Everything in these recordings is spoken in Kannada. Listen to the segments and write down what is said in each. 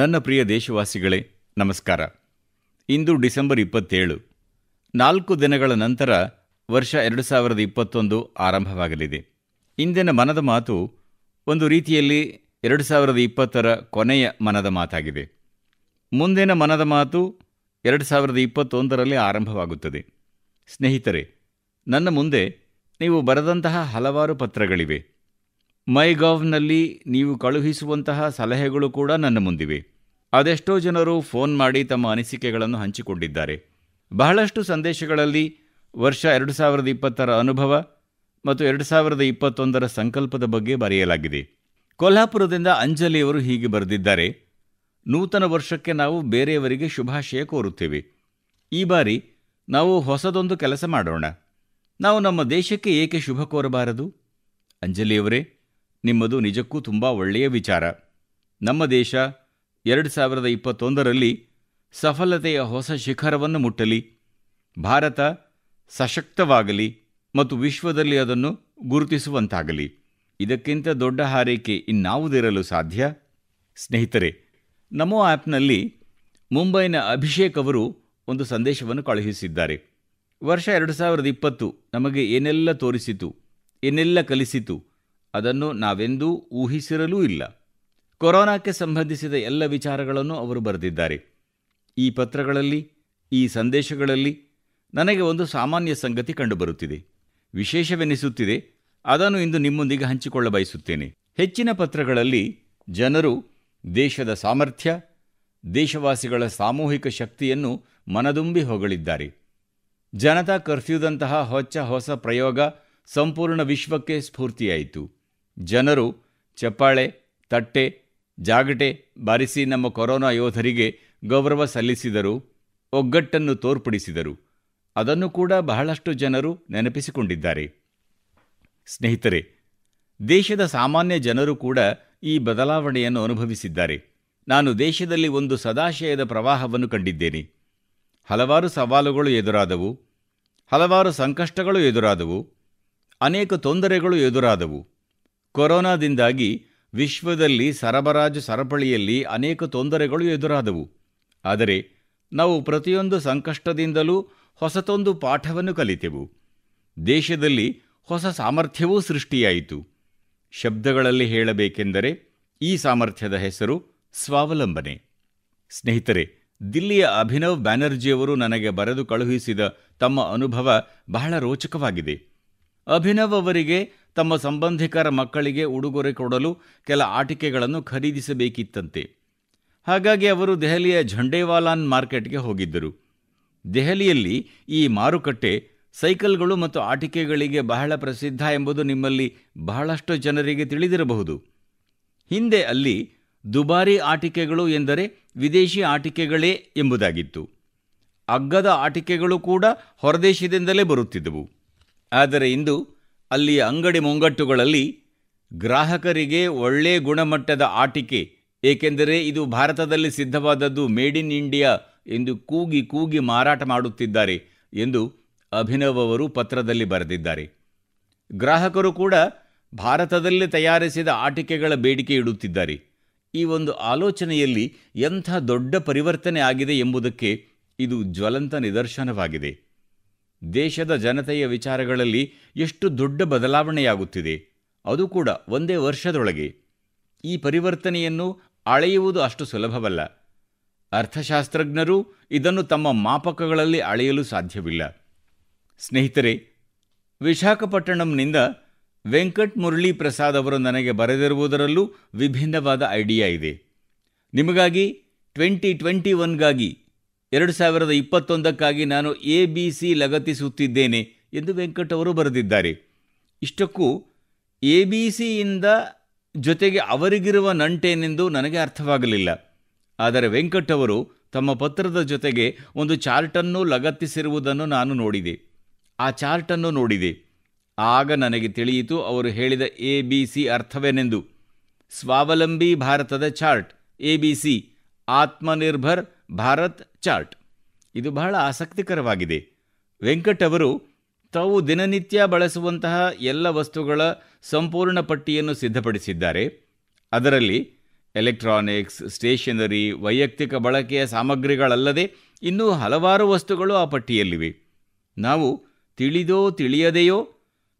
ನನ್ನ ಪ್ರಿಯ ದೇಶವಾಸಿಗಳೇ ನಮಸ್ಕಾರ ಇಂದು ಡಿಸೆಂಬರ್ ಇಪ್ಪತ್ತೇಳು ನಾಲ್ಕು ದಿನಗಳ ನಂತರ ವರ್ಷ ಎರಡು ಸಾವಿರದ ಇಪ್ಪತ್ತೊಂದು ಆರಂಭವಾಗಲಿದೆ ಇಂದಿನ ಮನದ ಮಾತು ಒಂದು ರೀತಿಯಲ್ಲಿ ಎರಡು ಸಾವಿರದ ಇಪ್ಪತ್ತರ ಕೊನೆಯ ಮನದ ಮಾತಾಗಿದೆ ಮುಂದಿನ ಮನದ ಮಾತು ಎರಡು ಸಾವಿರದ ಇಪ್ಪತ್ತೊಂದರಲ್ಲಿ ಆರಂಭವಾಗುತ್ತದೆ ಸ್ನೇಹಿತರೆ ನನ್ನ ಮುಂದೆ ನೀವು ಬರೆದಂತಹ ಹಲವಾರು ಪತ್ರಗಳಿವೆ ಮೈಗಾವ್ನಲ್ಲಿ ನೀವು ಕಳುಹಿಸುವಂತಹ ಸಲಹೆಗಳು ಕೂಡ ನನ್ನ ಮುಂದಿವೆ ಅದೆಷ್ಟೋ ಜನರು ಫೋನ್ ಮಾಡಿ ತಮ್ಮ ಅನಿಸಿಕೆಗಳನ್ನು ಹಂಚಿಕೊಂಡಿದ್ದಾರೆ ಬಹಳಷ್ಟು ಸಂದೇಶಗಳಲ್ಲಿ ವರ್ಷ ಎರಡು ಸಾವಿರದ ಇಪ್ಪತ್ತರ ಅನುಭವ ಮತ್ತು ಎರಡು ಸಾವಿರದ ಇಪ್ಪತ್ತೊಂದರ ಸಂಕಲ್ಪದ ಬಗ್ಗೆ ಬರೆಯಲಾಗಿದೆ ಕೊಲ್ಹಾಪುರದಿಂದ ಅಂಜಲಿಯವರು ಹೀಗೆ ಬರೆದಿದ್ದಾರೆ ನೂತನ ವರ್ಷಕ್ಕೆ ನಾವು ಬೇರೆಯವರಿಗೆ ಶುಭಾಶಯ ಕೋರುತ್ತೇವೆ ಈ ಬಾರಿ ನಾವು ಹೊಸದೊಂದು ಕೆಲಸ ಮಾಡೋಣ ನಾವು ನಮ್ಮ ದೇಶಕ್ಕೆ ಏಕೆ ಶುಭ ಕೋರಬಾರದು ಅಂಜಲಿಯವರೇ ನಿಮ್ಮದು ನಿಜಕ್ಕೂ ತುಂಬ ಒಳ್ಳೆಯ ವಿಚಾರ ನಮ್ಮ ದೇಶ ಎರಡು ಸಾವಿರದ ಇಪ್ಪತ್ತೊಂದರಲ್ಲಿ ಸಫಲತೆಯ ಹೊಸ ಶಿಖರವನ್ನು ಮುಟ್ಟಲಿ ಭಾರತ ಸಶಕ್ತವಾಗಲಿ ಮತ್ತು ವಿಶ್ವದಲ್ಲಿ ಅದನ್ನು ಗುರುತಿಸುವಂತಾಗಲಿ ಇದಕ್ಕಿಂತ ದೊಡ್ಡ ಹಾರೈಕೆ ಇನ್ನಾವುದಿರಲು ಸಾಧ್ಯ ಸ್ನೇಹಿತರೆ ನಮೋ ಆ್ಯಪ್ನಲ್ಲಿ ಮುಂಬೈನ ಅಭಿಷೇಕ್ ಅವರು ಒಂದು ಸಂದೇಶವನ್ನು ಕಳುಹಿಸಿದ್ದಾರೆ ವರ್ಷ ಎರಡು ಸಾವಿರದ ಇಪ್ಪತ್ತು ನಮಗೆ ಏನೆಲ್ಲ ತೋರಿಸಿತು ಏನೆಲ್ಲ ಕಲಿಸಿತು ಅದನ್ನು ನಾವೆಂದೂ ಊಹಿಸಿರಲೂ ಇಲ್ಲ ಕೊರೋನಾಕ್ಕೆ ಸಂಬಂಧಿಸಿದ ಎಲ್ಲ ವಿಚಾರಗಳನ್ನು ಅವರು ಬರೆದಿದ್ದಾರೆ ಈ ಪತ್ರಗಳಲ್ಲಿ ಈ ಸಂದೇಶಗಳಲ್ಲಿ ನನಗೆ ಒಂದು ಸಾಮಾನ್ಯ ಸಂಗತಿ ಕಂಡುಬರುತ್ತಿದೆ ವಿಶೇಷವೆನಿಸುತ್ತಿದೆ ಅದನ್ನು ಇಂದು ನಿಮ್ಮೊಂದಿಗೆ ಹಂಚಿಕೊಳ್ಳ ಬಯಸುತ್ತೇನೆ ಹೆಚ್ಚಿನ ಪತ್ರಗಳಲ್ಲಿ ಜನರು ದೇಶದ ಸಾಮರ್ಥ್ಯ ದೇಶವಾಸಿಗಳ ಸಾಮೂಹಿಕ ಶಕ್ತಿಯನ್ನು ಮನದುಂಬಿ ಹೊಗಳಿದ್ದಾರೆ ಜನತಾ ಕರ್ಫ್ಯೂದಂತಹ ಹೊಚ್ಚ ಹೊಸ ಪ್ರಯೋಗ ಸಂಪೂರ್ಣ ವಿಶ್ವಕ್ಕೆ ಸ್ಫೂರ್ತಿಯಾಯಿತು ಜನರು ಚಪ್ಪಾಳೆ ತಟ್ಟೆ ಜಾಗಟೆ ಬಾರಿಸಿ ನಮ್ಮ ಕೊರೋನಾ ಯೋಧರಿಗೆ ಗೌರವ ಸಲ್ಲಿಸಿದರು ಒಗ್ಗಟ್ಟನ್ನು ತೋರ್ಪಡಿಸಿದರು ಅದನ್ನು ಕೂಡ ಬಹಳಷ್ಟು ಜನರು ನೆನಪಿಸಿಕೊಂಡಿದ್ದಾರೆ ಸ್ನೇಹಿತರೆ ದೇಶದ ಸಾಮಾನ್ಯ ಜನರು ಕೂಡ ಈ ಬದಲಾವಣೆಯನ್ನು ಅನುಭವಿಸಿದ್ದಾರೆ ನಾನು ದೇಶದಲ್ಲಿ ಒಂದು ಸದಾಶಯದ ಪ್ರವಾಹವನ್ನು ಕಂಡಿದ್ದೇನೆ ಹಲವಾರು ಸವಾಲುಗಳು ಎದುರಾದವು ಹಲವಾರು ಸಂಕಷ್ಟಗಳು ಎದುರಾದವು ಅನೇಕ ತೊಂದರೆಗಳು ಎದುರಾದವು ಕೊರೋನಾದಿಂದಾಗಿ ವಿಶ್ವದಲ್ಲಿ ಸರಬರಾಜು ಸರಪಳಿಯಲ್ಲಿ ಅನೇಕ ತೊಂದರೆಗಳು ಎದುರಾದವು ಆದರೆ ನಾವು ಪ್ರತಿಯೊಂದು ಸಂಕಷ್ಟದಿಂದಲೂ ಹೊಸತೊಂದು ಪಾಠವನ್ನು ಕಲಿತೆವು ದೇಶದಲ್ಲಿ ಹೊಸ ಸಾಮರ್ಥ್ಯವೂ ಸೃಷ್ಟಿಯಾಯಿತು ಶಬ್ದಗಳಲ್ಲಿ ಹೇಳಬೇಕೆಂದರೆ ಈ ಸಾಮರ್ಥ್ಯದ ಹೆಸರು ಸ್ವಾವಲಂಬನೆ ಸ್ನೇಹಿತರೆ ದಿಲ್ಲಿಯ ಅಭಿನವ್ ಬ್ಯಾನರ್ಜಿಯವರು ನನಗೆ ಬರೆದು ಕಳುಹಿಸಿದ ತಮ್ಮ ಅನುಭವ ಬಹಳ ರೋಚಕವಾಗಿದೆ ಅಭಿನವ್ ಅವರಿಗೆ ತಮ್ಮ ಸಂಬಂಧಿಕರ ಮಕ್ಕಳಿಗೆ ಉಡುಗೊರೆ ಕೊಡಲು ಕೆಲ ಆಟಿಕೆಗಳನ್ನು ಖರೀದಿಸಬೇಕಿತ್ತಂತೆ ಹಾಗಾಗಿ ಅವರು ದೆಹಲಿಯ ಝಂಡೇವಾಲಾನ್ ಮಾರ್ಕೆಟ್ಗೆ ಹೋಗಿದ್ದರು ದೆಹಲಿಯಲ್ಲಿ ಈ ಮಾರುಕಟ್ಟೆ ಸೈಕಲ್ಗಳು ಮತ್ತು ಆಟಿಕೆಗಳಿಗೆ ಬಹಳ ಪ್ರಸಿದ್ಧ ಎಂಬುದು ನಿಮ್ಮಲ್ಲಿ ಬಹಳಷ್ಟು ಜನರಿಗೆ ತಿಳಿದಿರಬಹುದು ಹಿಂದೆ ಅಲ್ಲಿ ದುಬಾರಿ ಆಟಿಕೆಗಳು ಎಂದರೆ ವಿದೇಶಿ ಆಟಿಕೆಗಳೇ ಎಂಬುದಾಗಿತ್ತು ಅಗ್ಗದ ಆಟಿಕೆಗಳು ಕೂಡ ಹೊರದೇಶದಿಂದಲೇ ಬರುತ್ತಿದ್ದವು ಆದರೆ ಇಂದು ಅಲ್ಲಿಯ ಅಂಗಡಿ ಮುಂಗಟ್ಟುಗಳಲ್ಲಿ ಗ್ರಾಹಕರಿಗೆ ಒಳ್ಳೆ ಗುಣಮಟ್ಟದ ಆಟಿಕೆ ಏಕೆಂದರೆ ಇದು ಭಾರತದಲ್ಲಿ ಸಿದ್ಧವಾದದ್ದು ಮೇಡ್ ಇನ್ ಇಂಡಿಯಾ ಎಂದು ಕೂಗಿ ಕೂಗಿ ಮಾರಾಟ ಮಾಡುತ್ತಿದ್ದಾರೆ ಎಂದು ಅಭಿನವ್ ಅವರು ಪತ್ರದಲ್ಲಿ ಬರೆದಿದ್ದಾರೆ ಗ್ರಾಹಕರು ಕೂಡ ಭಾರತದಲ್ಲಿ ತಯಾರಿಸಿದ ಆಟಿಕೆಗಳ ಬೇಡಿಕೆ ಇಡುತ್ತಿದ್ದಾರೆ ಈ ಒಂದು ಆಲೋಚನೆಯಲ್ಲಿ ಎಂಥ ದೊಡ್ಡ ಪರಿವರ್ತನೆ ಆಗಿದೆ ಎಂಬುದಕ್ಕೆ ಇದು ಜ್ವಲಂತ ನಿದರ್ಶನವಾಗಿದೆ ದೇಶದ ಜನತೆಯ ವಿಚಾರಗಳಲ್ಲಿ ಎಷ್ಟು ದೊಡ್ಡ ಬದಲಾವಣೆಯಾಗುತ್ತಿದೆ ಅದು ಕೂಡ ಒಂದೇ ವರ್ಷದೊಳಗೆ ಈ ಪರಿವರ್ತನೆಯನ್ನು ಅಳೆಯುವುದು ಅಷ್ಟು ಸುಲಭವಲ್ಲ ಅರ್ಥಶಾಸ್ತ್ರಜ್ಞರು ಇದನ್ನು ತಮ್ಮ ಮಾಪಕಗಳಲ್ಲಿ ಅಳೆಯಲು ಸಾಧ್ಯವಿಲ್ಲ ಸ್ನೇಹಿತರೆ ವಿಶಾಖಪಟ್ಟಣಂನಿಂದ ವೆಂಕಟ್ ಮುರಳಿ ಪ್ರಸಾದ್ ಅವರು ನನಗೆ ಬರೆದಿರುವುದರಲ್ಲೂ ವಿಭಿನ್ನವಾದ ಐಡಿಯಾ ಇದೆ ನಿಮಗಾಗಿ ಟ್ವೆಂಟಿ ಟ್ವೆಂಟಿ ಒನ್ಗಾಗಿ ಎರಡು ಸಾವಿರದ ಇಪ್ಪತ್ತೊಂದಕ್ಕಾಗಿ ನಾನು ಎ ಬಿ ಸಿ ಲಗತ್ತಿಸುತ್ತಿದ್ದೇನೆ ಎಂದು ವೆಂಕಟ್ ಅವರು ಬರೆದಿದ್ದಾರೆ ಇಷ್ಟಕ್ಕೂ ಎ ಬಿ ಸಿಯಿಂದ ಜೊತೆಗೆ ಅವರಿಗಿರುವ ನಂಟೇನೆಂದು ನನಗೆ ಅರ್ಥವಾಗಲಿಲ್ಲ ಆದರೆ ವೆಂಕಟ್ ಅವರು ತಮ್ಮ ಪತ್ರದ ಜೊತೆಗೆ ಒಂದು ಚಾರ್ಟನ್ನು ಲಗತ್ತಿಸಿರುವುದನ್ನು ನಾನು ನೋಡಿದೆ ಆ ಚಾರ್ಟನ್ನು ನೋಡಿದೆ ಆಗ ನನಗೆ ತಿಳಿಯಿತು ಅವರು ಹೇಳಿದ ಎ ಬಿ ಸಿ ಅರ್ಥವೇನೆಂದು ಸ್ವಾವಲಂಬಿ ಭಾರತದ chart A B C Atmanirbhar Bharat chart ಇದು ಬಹಳ ಆಸಕ್ತಿಕರವಾಗಿದೆ ವೆಂಕಟ್ ಅವರು ತಾವು ದಿನನಿತ್ಯ ಬಳಸುವಂತಹ ಎಲ್ಲ ವಸ್ತುಗಳ ಸಂಪೂರ್ಣ ಪಟ್ಟಿಯನ್ನು ಸಿದ್ಧಪಡಿಸಿದ್ದಾರೆ ಅದರಲ್ಲಿ ಎಲೆಕ್ಟ್ರಾನಿಕ್ಸ್ ಸ್ಟೇಷನರಿ ವೈಯಕ್ತಿಕ ಬಳಕೆಯ ಸಾಮಗ್ರಿಗಳಲ್ಲದೆ ಇನ್ನೂ ಹಲವಾರು ವಸ್ತುಗಳು ಆ ಪಟ್ಟಿಯಲ್ಲಿವೆ ನಾವು ತಿಳಿದೋ ತಿಳಿಯದೆಯೋ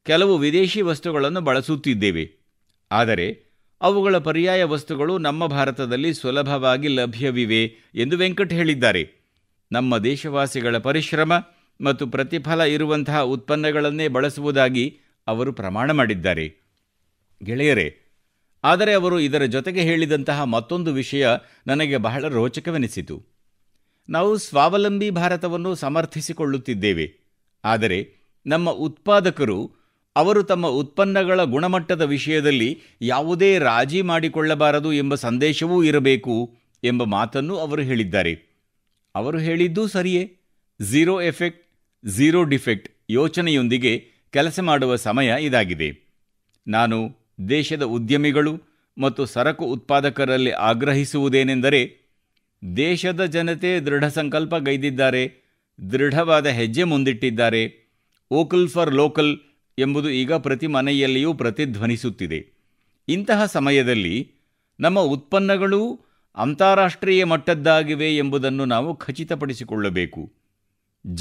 ಕೆಲವು ವಿದೇಶಿ ವಸ್ತುಗಳನ್ನು ಬಳಸುತ್ತಿದ್ದೇವೆ ಆದರೆ ಅವುಗಳ ಪರ್ಯಾಯ ವಸ್ತುಗಳು ನಮ್ಮ ಭಾರತದಲ್ಲಿ ಸುಲಭವಾಗಿ ಲಭ್ಯವಿವೆ ಎಂದು ವೆಂಕಟ್ ಹೇಳಿದ್ದಾರೆ ನಮ್ಮ ದೇಶವಾಸಿಗಳ ಪರಿಶ್ರಮ ಮತ್ತು ಪ್ರತಿಫಲ ಇರುವಂತಹ ಉತ್ಪನ್ನಗಳನ್ನೇ ಬಳಸುವುದಾಗಿ ಅವರು ಪ್ರಮಾಣ ಮಾಡಿದ್ದಾರೆ ಗೆಳೆಯರೇ ಆದರೆ ಅವರು ಇದರ ಜೊತೆಗೆ ಹೇಳಿದಂತಹ ಮತ್ತೊಂದು ವಿಷಯ ನನಗೆ ಬಹಳ ರೋಚಕವೆನಿಸಿತು ನಾವು ಸ್ವಾವಲಂಬಿ ಭಾರತವನ್ನು ಸಮರ್ಥಿಸಿಕೊಳ್ಳುತ್ತಿದ್ದೇವೆ ಆದರೆ ನಮ್ಮ ಉತ್ಪಾದಕರು ಅವರು ತಮ್ಮ ಉತ್ಪನ್ನಗಳ ಗುಣಮಟ್ಟದ ವಿಷಯದಲ್ಲಿ ಯಾವುದೇ ರಾಜಿ ಮಾಡಿಕೊಳ್ಳಬಾರದು ಎಂಬ ಸಂದೇಶವೂ ಇರಬೇಕು ಎಂಬ ಮಾತನ್ನು ಅವರು ಹೇಳಿದ್ದಾರೆ ಅವರು ಹೇಳಿದ್ದೂ ಸರಿಯೇ ಝೀರೋ ಎಫೆಕ್ಟ್ ಝೀರೋ ಡಿಫೆಕ್ಟ್ ಯೋಚನೆಯೊಂದಿಗೆ ಕೆಲಸ ಮಾಡುವ ಸಮಯ ಇದಾಗಿದೆ ನಾನು ದೇಶದ ಉದ್ಯಮಿಗಳು ಮತ್ತು ಸರಕು ಉತ್ಪಾದಕರಲ್ಲಿ ಆಗ್ರಹಿಸುವುದೇನೆಂದರೆ ದೇಶದ ಜನತೆ ದೃಢ ಸಂಕಲ್ಪಗೈದಿದ್ದಾರೆ ದೃಢವಾದ ಹೆಜ್ಜೆ ಮುಂದಿಟ್ಟಿದ್ದಾರೆ ವೋಕಲ್ ಫಾರ್ ಲೋಕಲ್ ಎಂಬುದು ಈಗ ಪ್ರತಿ ಮನೆಯಲ್ಲಿಯೂ ಪ್ರತಿಧ್ವನಿಸುತ್ತಿದೆ ಇಂತಹ ಸಮಯದಲ್ಲಿ ನಮ್ಮ ಉತ್ಪನ್ನಗಳೂ ಅಂತಾರಾಷ್ಟ್ರೀಯ ಮಟ್ಟದ್ದಾಗಿವೆ ಎಂಬುದನ್ನು ನಾವು ಖಚಿತಪಡಿಸಿಕೊಳ್ಳಬೇಕು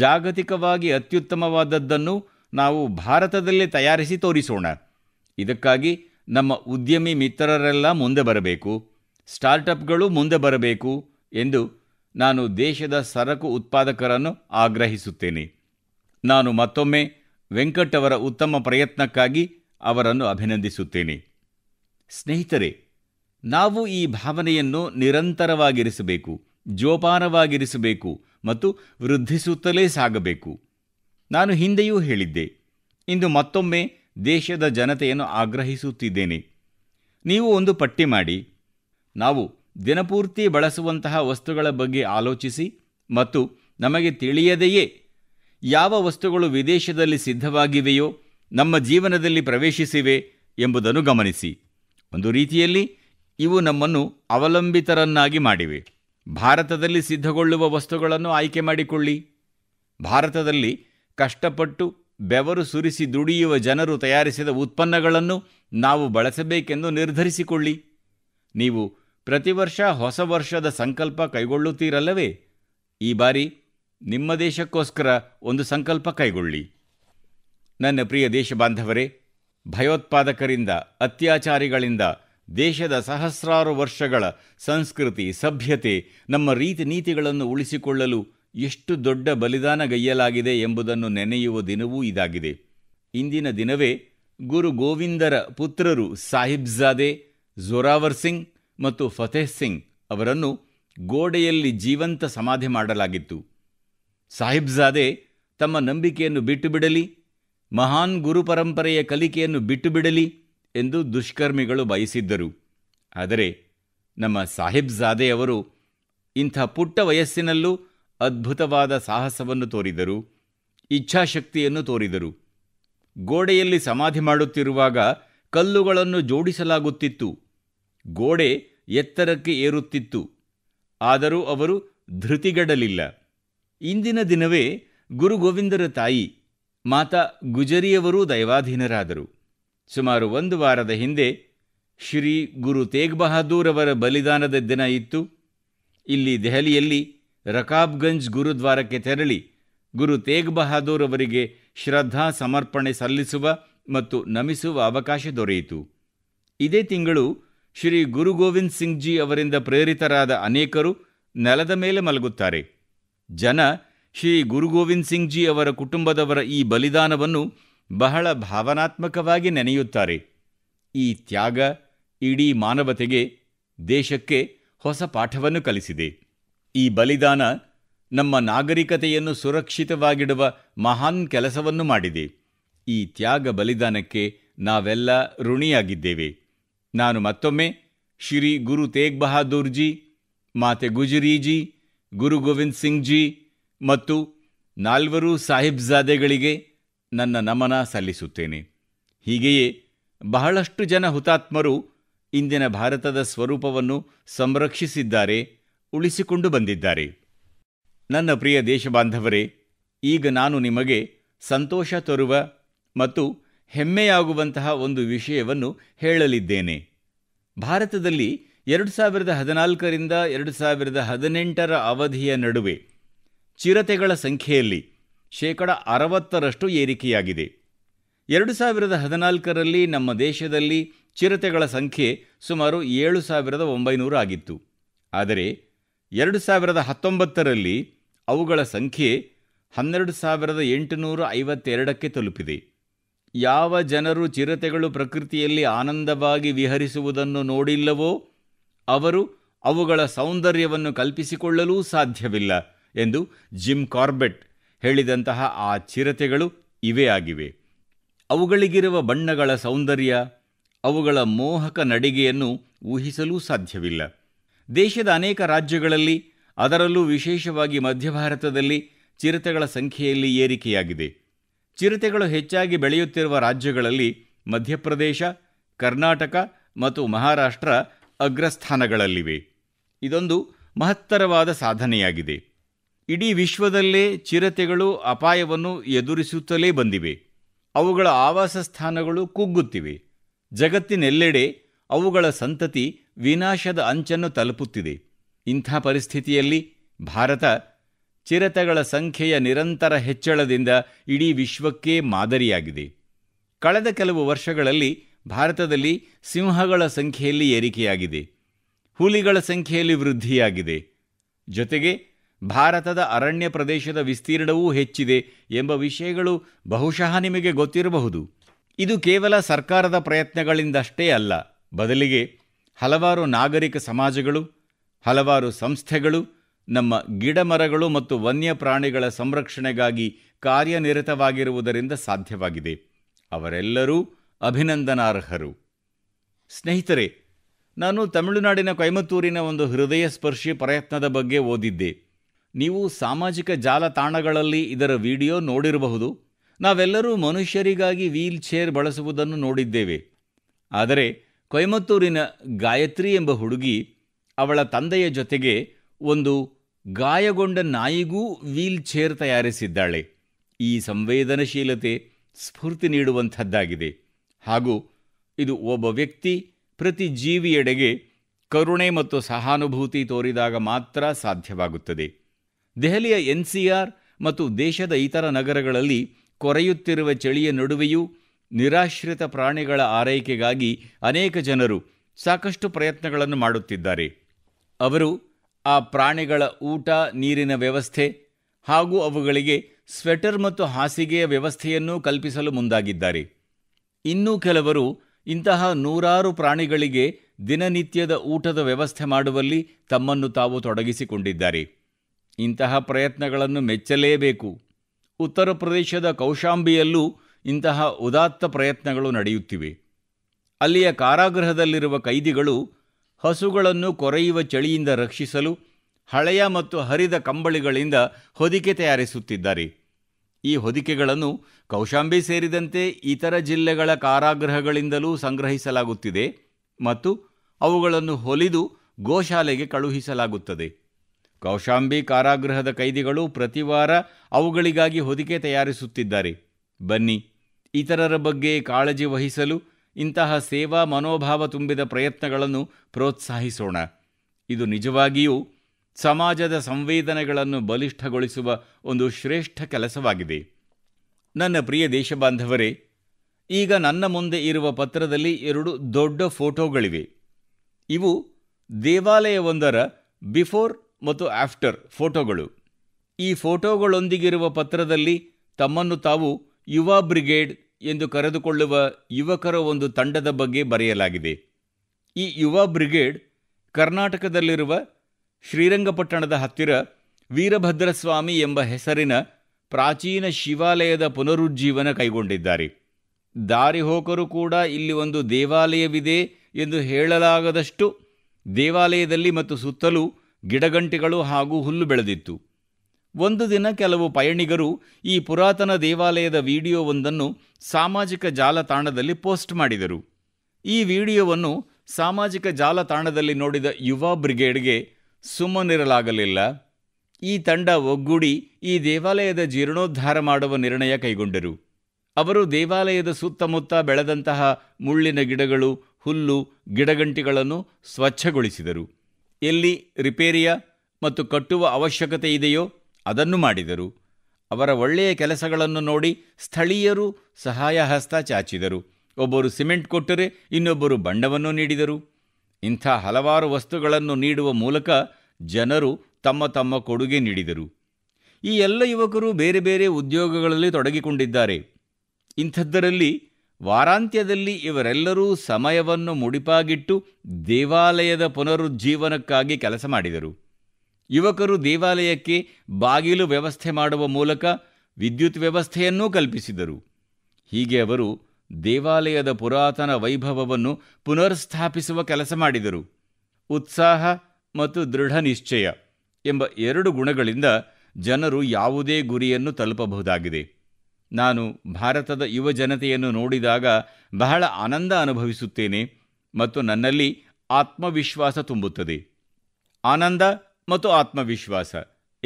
ಜಾಗತಿಕವಾಗಿ ಅತ್ಯುತ್ತಮವಾದದ್ದನ್ನು ನಾವು ಭಾರತದಲ್ಲೇ ತಯಾರಿಸಿ ತೋರಿಸೋಣ ಇದಕ್ಕಾಗಿ ನಮ್ಮ ಉದ್ಯಮಿ ಮಿತ್ರರೆಲ್ಲ ಮುಂದೆ ಬರಬೇಕು ಸ್ಟಾರ್ಟಪ್ಗಳು ಮುಂದೆ ಬರಬೇಕು ಎಂದು ನಾನು ದೇಶದ ಸರಕು ಉತ್ಪಾದಕರನ್ನು ಆಗ್ರಹಿಸುತ್ತೇನೆ ನಾನು ಮತ್ತೊಮ್ಮೆ ವೆಂಕಟ್ ಅವರ ಉತ್ತಮ ಪ್ರಯತ್ನಕ್ಕಾಗಿ ಅವರನ್ನು ಅಭಿನಂದಿಸುತ್ತೇನೆ ಸ್ನೇಹಿತರೆ ನಾವು ಈ ಭಾವನೆಯನ್ನು ನಿರಂತರವಾಗಿರಿಸಬೇಕು ಜೋಪಾನವಾಗಿರಿಸಬೇಕು ಮತ್ತು ವೃದ್ಧಿಸುತ್ತಲೇ ಸಾಗಬೇಕು ನಾನು ಹಿಂದೆಯೂ ಹೇಳಿದ್ದೆ ಇಂದು ಮತ್ತೊಮ್ಮೆ ದೇಶದ ಜನತೆಯನ್ನು ಆಗ್ರಹಿಸುತ್ತಿದ್ದೇನೆ ನೀವು ಒಂದು ಪಟ್ಟಿ ಮಾಡಿ ನಾವು ದಿನಪೂರ್ತಿ ಬಳಸುವಂತಹ ವಸ್ತುಗಳ ಬಗ್ಗೆ ಆಲೋಚಿಸಿ ಮತ್ತು ನಮಗೆ ತಿಳಿಯದೆಯೇ ಯಾವ ವಸ್ತುಗಳು ವಿದೇಶದಲ್ಲಿ ಸಿದ್ಧವಾಗಿವೆಯೋ ನಮ್ಮ ಜೀವನದಲ್ಲಿ ಪ್ರವೇಶಿಸಿವೆ ಎಂಬುದನ್ನು ಗಮನಿಸಿ ಒಂದು ರೀತಿಯಲ್ಲಿ ಇವು ನಮ್ಮನ್ನು ಅವಲಂಬಿತರನ್ನಾಗಿ ಮಾಡಿವೆ ಭಾರತದಲ್ಲಿ ಸಿದ್ಧಗೊಳ್ಳುವ ವಸ್ತುಗಳನ್ನು ಆಯ್ಕೆ ಮಾಡಿಕೊಳ್ಳಿ ಭಾರತದಲ್ಲಿ ಕಷ್ಟಪಟ್ಟು ಬೆವರು ಸುರಿಸಿ ದುಡಿಯುವ ಜನರು ತಯಾರಿಸಿದ ಉತ್ಪನ್ನಗಳನ್ನು ನಾವು ಬಳಸಬೇಕೆಂದು ನಿರ್ಧರಿಸಿಕೊಳ್ಳಿ ನೀವು ಪ್ರತಿ ವರ್ಷ ಹೊಸ ವರ್ಷದ ಸಂಕಲ್ಪ ಕೈಗೊಳ್ಳುತ್ತೀರಲ್ಲವೇ ಈ ಬಾರಿ ನಿಮ್ಮ ದೇಶಕ್ಕೋಸ್ಕರ ಒಂದು ಸಂಕಲ್ಪ ಕೈಗೊಳ್ಳಿ ನನ್ನ ಪ್ರಿಯ ದೇಶ ಬಾಂಧವರೇ ಭಯೋತ್ಪಾದಕರಿಂದ ಅತ್ಯಾಚಾರಿಗಳಿಂದ ದೇಶದ ಸಹಸ್ರಾರು ವರ್ಷಗಳ ಸಂಸ್ಕೃತಿ ಸಭ್ಯತೆ ನಮ್ಮ ರೀತಿ ನೀತಿಗಳನ್ನು ಉಳಿಸಿಕೊಳ್ಳಲು ಎಷ್ಟು ದೊಡ್ಡ ಬಲಿದಾನಗೈಯಲಾಗಿದೆ ಎಂಬುದನ್ನು ನೆನೆಯುವ ದಿನವೂ ಇದಾಗಿದೆ ಇಂದಿನ ದಿನವೇ ಗುರು ಗೋವಿಂದರ ಪುತ್ರರು ಸಾಹಿಬ್ಜಾದೆ ಜೋರಾವರ್ ಸಿಂಗ್ ಮತ್ತು ಫತೇಹ್ ಸಿಂಗ್ ಅವರನ್ನು ಗೋಡೆಯಲ್ಲಿ ಜೀವಂತ ಸಮಾಧಿ ಮಾಡಲಾಗಿತ್ತು ಸಾಹಿಬ್ಜಾದೆ ತಮ್ಮ ನಂಬಿಕೆಯನ್ನು ಬಿಟ್ಟು ಬಿಡಲಿ ಮಹಾನ್ ಗುರುಪರಂಪರೆಯ ಕಲಿಕೆಯನ್ನು ಬಿಟ್ಟು ಬಿಡಲಿ ಎಂದು ದುಷ್ಕರ್ಮಿಗಳು ಬಯಸಿದ್ದರು ಆದರೆ ನಮ್ಮ ಸಾಹಿಬ್ಜಾದೆಯವರು ಇಂಥ ಪುಟ್ಟ ವಯಸ್ಸಿನಲ್ಲೂ ಅದ್ಭುತವಾದ ಸಾಹಸವನ್ನು ತೋರಿದರು ಇಚ್ಛಾಶಕ್ತಿಯನ್ನು ತೋರಿದರು ಗೋಡೆಯಲ್ಲಿ ಸಮಾಧಿ ಮಾಡುತ್ತಿರುವಾಗ ಕಲ್ಲುಗಳನ್ನು ಜೋಡಿಸಲಾಗುತ್ತಿತ್ತು ಗೋಡೆ ಎತ್ತರಕ್ಕೆ ಏರುತ್ತಿತ್ತು ಆದರೂ ಅವರು ಧೃತಿಗಡಲಿಲ್ಲ ಇಂದಿನ ದಿನವೇ ಗುರು ಗೋವಿಂದರ ತಾಯಿ ಮಾತಾ ಗುಜರಿಯವರೂ ದೈವಾಧೀನರಾದರು ಸುಮಾರು ಒಂದು ವಾರದ ಹಿಂದೆ ಶ್ರೀ ಗುರು ತೇಗ್ ಬಹದ್ದೂರ್ ಅವರ ಬಲಿದಾನದ ದಿನ ಇತ್ತು ಇಲ್ಲಿ ದೆಹಲಿಯಲ್ಲಿ ರಕಾಬ್ಗಂಜ್ ಗುರುದ್ವಾರಕ್ಕೆ ತೆರಳಿ ಗುರು ತೇಗ್ ಬಹಾದೂರ್ ಅವರಿಗೆ ಶ್ರದ್ಧಾ ಸಮರ್ಪಣೆ ಸಲ್ಲಿಸುವ ಮತ್ತು ನಮಿಸುವ ಅವಕಾಶ ದೊರೆಯಿತು ಇದೇ ತಿಂಗಳು ಶ್ರೀ ಗುರು ಗೋವಿಂದ್ ಸಿಂಗ್ ಜಿ ಅವರಿಂದ ಪ್ರೇರಿತರಾದ ಅನೇಕರು ನೆಲದ ಮೇಲೆ ಮಲಗುತ್ತಾರೆ ಜನ ಶ್ರೀ ಗುರು ಗೋವಿಂದ್ ಸಿಂಗ್ ಜಿ ಅವರ ಕುಟುಂಬದವರ ಈ ಬಲಿದಾನವನ್ನು ಬಹಳ ಭಾವನಾತ್ಮಕವಾಗಿ ನೆನೆಯುತ್ತಾರೆ ಈ ತ್ಯಾಗ ಇಡೀ ಮಾನವತೆಗೆ ದೇಶಕ್ಕೆ ಹೊಸ ಪಾಠವನ್ನು ಕಲಿಸಿದೆ ಈ ಬಲಿದಾನ ನಮ್ಮ ನಾಗರಿಕತೆಯನ್ನು ಸುರಕ್ಷಿತವಾಗಿಡುವ ಮಹಾನ್ ಕೆಲಸವನ್ನು ಮಾಡಿದೆ ಈ ತ್ಯಾಗ ಬಲಿದಾನಕ್ಕೆ ನಾವೆಲ್ಲ ಋಣಿಯಾಗಿದ್ದೇವೆ ನಾನು ಮತ್ತೊಮ್ಮೆ ಶ್ರೀ ಗುರು ತೇಗ್ ಬಹದ್ದೂರ್ಜಿ ಮಾತೆ ಗುಜರೀಜಿ ಗುರು ಗೋವಿಂದ್ ಸಿಂಗ್ ಜಿ ಮತ್ತು ನಾಲ್ವರು ಸಾಹಿಬ್ಜಾದೆಗಳಿಗೆ ನನ್ನ ನಮನ ಸಲ್ಲಿಸುತ್ತೇನೆ ಹೀಗೆಯೇ ಬಹಳಷ್ಟು ಜನ ಹುತಾತ್ಮರು ಇಂದಿನ ಭಾರತದ ಸ್ವರೂಪವನ್ನು ಸಂರಕ್ಷಿಸಿದ್ದಾರೆ ಉಳಿಸಿಕೊಂಡು ಬಂದಿದ್ದಾರೆ ನನ್ನ ಪ್ರಿಯ ದೇಶಬಾಂಧವರೇ ಈಗ ನಾನು ನಿಮಗೆ ಸಂತೋಷ ತರುವ ಮತ್ತು ಹೆಮ್ಮೆಯಾಗುವಂತಹ ಒಂದು ವಿಷಯವನ್ನು ಹೇಳಲಿದ್ದೇನೆ ಭಾರತದಲ್ಲಿ ಎರಡು ಸಾವಿರದ ಹದಿನಾಲ್ಕರಿಂದ ಎರಡು ಸಾವಿರದ ಹದಿನೆಂಟರ ಅವಧಿಯ ನಡುವೆ ಚಿರತೆಗಳ ಸಂಖ್ಯೆಯಲ್ಲಿ ಶೇಕಡ ಅರವತ್ತರಷ್ಟು ಏರಿಕೆಯಾಗಿದೆ ಎರಡು ಸಾವಿರದ ಹದಿನಾಲ್ಕರಲ್ಲಿ ನಮ್ಮ ದೇಶದಲ್ಲಿ ಚಿರತೆಗಳ ಸಂಖ್ಯೆ ಸುಮಾರು ಏಳು ಸಾವಿರದ ಒಂಬೈನೂರು ಆಗಿತ್ತು ಆದರೆ ಎರಡು ಸಾವಿರದ ಹತ್ತೊಂಬತ್ತರಲ್ಲಿ ಅವುಗಳ ಸಂಖ್ಯೆ ಹನ್ನೆರಡು ಸಾವಿರದ ಎಂಟುನೂರ ಐವತ್ತೆರಡಕ್ಕೆ ತಲುಪಿದೆ ಯಾವ ಜನರು ಚಿರತೆಗಳು ಪ್ರಕೃತಿಯಲ್ಲಿ ಆನಂದವಾಗಿ ವಿಹರಿಸುವುದನ್ನು ನೋಡಿಲ್ಲವೋ ಅವರು ಅವುಗಳ ಸೌಂದರ್ಯವನ್ನು ಕಲ್ಪಿಸಿಕೊಳ್ಳಲೂ ಸಾಧ್ಯವಿಲ್ಲ ಎಂದು ಜಿಮ್ ಕಾರ್ಬೆಟ್ ಹೇಳಿದಂತಹ ಆ ಚಿರತೆಗಳು ಇವೇ ಆಗಿವೆ ಅವುಗಳಿಗಿರುವ ಬಣ್ಣಗಳ ಸೌಂದರ್ಯ ಅವುಗಳ ಮೋಹಕ ನಡಿಗೆಯನ್ನು ಊಹಿಸಲೂ ಸಾಧ್ಯವಿಲ್ಲ ದೇಶದ ಅನೇಕ ರಾಜ್ಯಗಳಲ್ಲಿ ಅದರಲ್ಲೂ ವಿಶೇಷವಾಗಿ ಮಧ್ಯ ಭಾರತದಲ್ಲಿ ಚಿರತೆಗಳ ಸಂಖ್ಯೆಯಲ್ಲಿ ಏರಿಕೆಯಾಗಿದೆ ಚಿರತೆಗಳು ಹೆಚ್ಚಾಗಿ ಬೆಳೆಯುತ್ತಿರುವ ರಾಜ್ಯಗಳಲ್ಲಿ ಮಧ್ಯಪ್ರದೇಶ ಕರ್ನಾಟಕ ಮತ್ತು ಮಹಾರಾಷ್ಟ್ರ ಅಗ್ರಸ್ಥಾನಗಳಲ್ಲಿವೆ ಇದೊಂದು ಮಹತ್ತರವಾದ ಸಾಧನೆಯಾಗಿದೆ ಇಡೀ ವಿಶ್ವದಲ್ಲೇ ಚಿರತೆಗಳು ಅಪಾಯವನ್ನು ಎದುರಿಸುತ್ತಲೇ ಬಂದಿವೆ ಅವುಗಳ ಆವಾಸ ಸ್ಥಾನಗಳು ಕುಗ್ಗುತ್ತಿವೆ ಜಗತ್ತಿನೆಲ್ಲೆಡೆ ಅವುಗಳ ಸಂತತಿ ವಿನಾಶದ ಅಂಚನ್ನು ತಲುಪುತ್ತಿದೆ ಇಂಥ ಪರಿಸ್ಥಿತಿಯಲ್ಲಿ ಭಾರತ ಚಿರತೆಗಳ ಸಂಖ್ಯೆಯ ನಿರಂತರ ಹೆಚ್ಚಳದಿಂದ ಇಡೀ ವಿಶ್ವಕ್ಕೇ ಮಾದರಿಯಾಗಿದೆ ಕಳೆದ ಕೆಲವು ವರ್ಷಗಳಲ್ಲಿ ಭಾರತದಲ್ಲಿ ಸಿಂಹಗಳ ಸಂಖ್ಯೆಯಲ್ಲಿ ಏರಿಕೆಯಾಗಿದೆ ಹುಲಿಗಳ ಸಂಖ್ಯೆಯಲ್ಲಿ ವೃದ್ಧಿಯಾಗಿದೆ ಜೊತೆಗೆ ಭಾರತದ ಅರಣ್ಯ ಪ್ರದೇಶದ ವಿಸ್ತೀರ್ಣವೂ ಹೆಚ್ಚಿದೆ ಎಂಬ ವಿಷಯಗಳು ಬಹುಶಃ ನಿಮಗೆ ಗೊತ್ತಿರಬಹುದು ಇದು ಕೇವಲ ಸರ್ಕಾರದ ಪ್ರಯತ್ನಗಳಿಂದಷ್ಟೇ ಅಲ್ಲ ಬದಲಿಗೆ ಹಲವಾರು ನಾಗರಿಕ ಸಮಾಜಗಳು ಹಲವಾರು ಸಂಸ್ಥೆಗಳು ನಮ್ಮ ಗಿಡಮರಗಳು ಮತ್ತು ವನ್ಯಪ್ರಾಣಿಗಳ ಸಂರಕ್ಷಣೆಗಾಗಿ ಕಾರ್ಯನಿರತವಾಗಿರುವುದರಿಂದ ಸಾಧ್ಯವಾಗಿದೆ ಅವರೆಲ್ಲರೂ ಅಭಿನಂದನಾರ್ಹರು ಸ್ನೇಹಿತರೆ ನಾನು ತಮಿಳುನಾಡಿನ ಕೊಯಮತ್ತೂರಿನ ಒಂದು ಹೃದಯ ಸ್ಪರ್ಶಿ ಪ್ರಯತ್ನದ ಬಗ್ಗೆ ಓದಿದ್ದೆ ನೀವು ಸಾಮಾಜಿಕ ಜಾಲತಾಣಗಳಲ್ಲಿ ಇದರ ವಿಡಿಯೋ ನೋಡಿರಬಹುದು ನಾವೆಲ್ಲರೂ ಮನುಷ್ಯರಿಗಾಗಿ ವೀಲ್ ಚೇರ್ ಬಳಸುವುದನ್ನು ನೋಡಿದ್ದೇವೆ ಆದರೆ ಕೊಯಮತ್ತೂರಿನ ಗಾಯತ್ರಿ ಎಂಬ ಹುಡುಗಿ ಅವಳ ತಂದೆಯ ಜೊತೆಗೆ ಒಂದು ಗಾಯಗೊಂಡ ನಾಯಿಗೂ ವೀಲ್ ಚೇರ್ ತಯಾರಿಸಿದ್ದಾಳೆ ಈ ಸಂವೇದನಶೀಲತೆ ಸ್ಫೂರ್ತಿ ನೀಡುವಂಥದ್ದಾಗಿದೆ ಹಾಗೂ ಇದು ಒಬ್ಬ ವ್ಯಕ್ತಿ ಪ್ರತಿ ಜೀವಿಯೆಡೆಗೆ ಕರುಣೆ ಮತ್ತು ಸಹಾನುಭೂತಿ ತೋರಿದಾಗ ಮಾತ್ರ ಸಾಧ್ಯವಾಗುತ್ತದೆ ದೆಹಲಿಯ ಎನ್ ಸಿ ಆರ್ ಮತ್ತು ದೇಶದ ಇತರ ನಗರಗಳಲ್ಲಿ ಕೊರೆಯುತ್ತಿರುವ ಚಳಿಯ ನಡುವೆಯೂ ನಿರಾಶ್ರಿತ ಪ್ರಾಣಿಗಳ ಆರೈಕೆಗಾಗಿ ಅನೇಕ ಜನರು ಸಾಕಷ್ಟು ಪ್ರಯತ್ನಗಳನ್ನು ಮಾಡುತ್ತಿದ್ದಾರೆ ಅವರು ಆ ಪ್ರಾಣಿಗಳ ಊಟ ನೀರಿನ ವ್ಯವಸ್ಥೆ ಹಾಗೂ ಅವುಗಳಿಗೆ ಸ್ವೆಟರ್ ಮತ್ತು ಹಾಸಿಗೆಯ ವ್ಯವಸ್ಥೆಯನ್ನೂ ಕಲ್ಪಿಸಲು ಮುಂದಾಗಿದ್ದಾರೆ ಇನ್ನೂ ಕೆಲವರು ಇಂತಹ ನೂರಾರು ಪ್ರಾಣಿಗಳಿಗೆ ದಿನನಿತ್ಯದ ಊಟದ ವ್ಯವಸ್ಥೆ ಮಾಡುವಲ್ಲಿ ತಮ್ಮನ್ನು ತಾವು ತೊಡಗಿಸಿಕೊಂಡಿದ್ದಾರೆ ಇಂತಹ ಪ್ರಯತ್ನಗಳನ್ನು ಮೆಚ್ಚಲೇಬೇಕು ಉತ್ತರ ಪ್ರದೇಶದ ಕೌಶಾಂಬಿಯಲ್ಲೂ ಇಂತಹ ಉದಾತ್ತ ಪ್ರಯತ್ನಗಳು ನಡೆಯುತ್ತಿವೆ ಅಲ್ಲಿಯ ಕಾರಾಗೃಹದಲ್ಲಿರುವ ಕೈದಿಗಳು ಹಸುಗಳನ್ನು ಕೊರೆಯುವ ಚಳಿಯಿಂದ ರಕ್ಷಿಸಲು ಹಳೆಯ ಮತ್ತು ಹರಿದ ಕಂಬಳಿಗಳಿಂದ ಹೊದಿಕೆ ತಯಾರಿಸುತ್ತಿದ್ದಾರೆ ಈ ಹೊದಿಕೆಗಳನ್ನು ಕೌಶಾಂಬಿ ಸೇರಿದಂತೆ ಇತರ ಜಿಲ್ಲೆಗಳ ಕಾರಾಗೃಹಗಳಿಂದಲೂ ಸಂಗ್ರಹಿಸಲಾಗುತ್ತಿದೆ ಮತ್ತು ಅವುಗಳನ್ನು ಹೊಲಿದು ಗೋಶಾಲೆಗೆ ಕಳುಹಿಸಲಾಗುತ್ತದೆ ಕೌಶಾಂಬಿ ಕಾರಾಗೃಹದ ಕೈದಿಗಳು ಪ್ರತಿವಾರ ಅವುಗಳಿಗಾಗಿ ಹೊದಿಕೆ ತಯಾರಿಸುತ್ತಿದ್ದಾರೆ ಬನ್ನಿ ಇತರರ ಬಗ್ಗೆ ಕಾಳಜಿ ವಹಿಸಲು ಇಂತಹ ಸೇವಾ ಮನೋಭಾವ ತುಂಬಿದ ಪ್ರಯತ್ನಗಳನ್ನು ಪ್ರೋತ್ಸಾಹಿಸೋಣ ಇದು ನಿಜವಾಗಿಯೂ ಸಮಾಜದ ಸಂವೇದನೆಗಳನ್ನು ಬಲಿಷ್ಠಗೊಳಿಸುವ ಒಂದು ಶ್ರೇಷ್ಠ ಕೆಲಸವಾಗಿದೆ ನನ್ನ ಪ್ರಿಯ ದೇಶಬಾಂಧವರೇ ಈಗ ನನ್ನ ಮುಂದೆ ಇರುವ ಪತ್ರದಲ್ಲಿ ಎರಡು ದೊಡ್ಡ ಫೋಟೋಗಳಿವೆ ಇವು ದೇವಾಲಯವೊಂದರ ಬಿಫೋರ್ ಮತ್ತು ಆಫ್ಟರ್ ಫೋಟೋಗಳು ಈ ಫೋಟೋಗಳೊಂದಿಗಿರುವ ಪತ್ರದಲ್ಲಿ ತಮ್ಮನ್ನು ತಾವು ಯುವ ಬ್ರಿಗೇಡ್ ಎಂದು ಕರೆದುಕೊಳ್ಳುವ ಯುವಕರ ಒಂದು ತಂಡದ ಬಗ್ಗೆ ಬರೆಯಲಾಗಿದೆ ಈ ಯುವ ಬ್ರಿಗೇಡ್ ಕರ್ನಾಟಕದಲ್ಲಿರುವ ಶ್ರೀರಂಗಪಟ್ಟಣದ ಹತ್ತಿರ ವೀರಭದ್ರಸ್ವಾಮಿ ಎಂಬ ಹೆಸರಿನ ಪ್ರಾಚೀನ ಶಿವಾಲಯದ ಪುನರುಜ್ಜೀವನ ಕೈಗೊಂಡಿದ್ದಾರೆ ದಾರಿ ಹೋಕರು ಕೂಡ ಇಲ್ಲಿ ಒಂದು ದೇವಾಲಯವಿದೆ ಎಂದು ಹೇಳಲಾಗದಷ್ಟು ದೇವಾಲಯದಲ್ಲಿ ಮತ್ತು ಸುತ್ತಲೂ ಗಿಡಗಂಟಿಗಳು ಹಾಗೂ ಹುಲ್ಲು ಬೆಳೆದಿತ್ತು ಒಂದು ದಿನ ಕೆಲವು ಪಯಣಿಗರು ಈ ಪುರಾತನ ದೇವಾಲಯದ ವಿಡಿಯೋವೊಂದನ್ನು ಸಾಮಾಜಿಕ ಜಾಲತಾಣದಲ್ಲಿ ಪೋಸ್ಟ್ ಮಾಡಿದರು ಈ ವಿಡಿಯೋವನ್ನು ಸಾಮಾಜಿಕ ಜಾಲತಾಣದಲ್ಲಿ ನೋಡಿದ ಯುವ ಬ್ರಿಗೇಡ್ಗೆ ಸುಮ್ಮನಿರಲಾಗಲಿಲ್ಲ ಈ ತಂಡ ಒಗ್ಗೂಡಿ ಈ ದೇವಾಲಯದ ಜೀರ್ಣೋದ್ಧಾರ ಮಾಡುವ ನಿರ್ಣಯ ಕೈಗೊಂಡರು ಅವರು ದೇವಾಲಯದ ಸುತ್ತಮುತ್ತ ಬೆಳೆದಂತಹ ಮುಳ್ಳಿನ ಗಿಡಗಳು ಹುಲ್ಲು ಗಿಡಗಂಟಿಗಳನ್ನು ಸ್ವಚ್ಛಗೊಳಿಸಿದರು ಎಲ್ಲಿ ರಿಪೇರಿಯ ಮತ್ತು ಕಟ್ಟುವ ಅವಶ್ಯಕತೆ ಇದೆಯೋ ಅದನ್ನು ಮಾಡಿದರು ಅವರ ಒಳ್ಳೆಯ ಕೆಲಸಗಳನ್ನು ನೋಡಿ ಸ್ಥಳೀಯರು ಸಹಾಯ ಹಸ್ತ ಚಾಚಿದರು ಒಬ್ಬರು ಸಿಮೆಂಟ್ ಕೊಟ್ಟರೆ ಇನ್ನೊಬ್ಬರು ಬಂಡವನ್ನು ನೀಡಿದರು ಇಂಥ ಹಲವಾರು ವಸ್ತುಗಳನ್ನು ನೀಡುವ ಮೂಲಕ ಜನರು ತಮ್ಮ ತಮ್ಮ ಕೊಡುಗೆ ನೀಡಿದರು ಈ ಎಲ್ಲ ಯುವಕರು ಬೇರೆ ಬೇರೆ ಉದ್ಯೋಗಗಳಲ್ಲಿ ತೊಡಗಿಕೊಂಡಿದ್ದಾರೆ ಇಂಥದ್ದರಲ್ಲಿ ವಾರಾಂತ್ಯದಲ್ಲಿ ಇವರೆಲ್ಲರೂ ಸಮಯವನ್ನು ಮುಡಿಪಾಗಿಟ್ಟು ದೇವಾಲಯದ ಪುನರುಜ್ಜೀವನಕ್ಕಾಗಿ ಕೆಲಸ ಮಾಡಿದರು ಯುವಕರು ದೇವಾಲಯಕ್ಕೆ ಬಾಗಿಲು ವ್ಯವಸ್ಥೆ ಮಾಡುವ ಮೂಲಕ ವಿದ್ಯುತ್ ವ್ಯವಸ್ಥೆಯನ್ನೂ ಕಲ್ಪಿಸಿದರು ಹೀಗೆ ಅವರು ದೇವಾಲಯದ ಪುರಾತನ ವೈಭವವನ್ನು ಪುನರ್ಸ್ಥಾಪಿಸುವ ಕೆಲಸ ಮಾಡಿದರು ಉತ್ಸಾಹ ಮತ್ತು ದೃಢ ನಿಶ್ಚಯ ಎಂಬ ಎರಡು ಗುಣಗಳಿಂದ ಜನರು ಯಾವುದೇ ಗುರಿಯನ್ನು ತಲುಪಬಹುದಾಗಿದೆ ನಾನು ಭಾರತದ ಯುವ ಜನತೆಯನ್ನು ನೋಡಿದಾಗ ಬಹಳ ಆನಂದ ಅನುಭವಿಸುತ್ತೇನೆ ಮತ್ತು ನನ್ನಲ್ಲಿ ಆತ್ಮವಿಶ್ವಾಸ ತುಂಬುತ್ತದೆ ಆನಂದ ಮತ್ತು ಆತ್ಮವಿಶ್ವಾಸ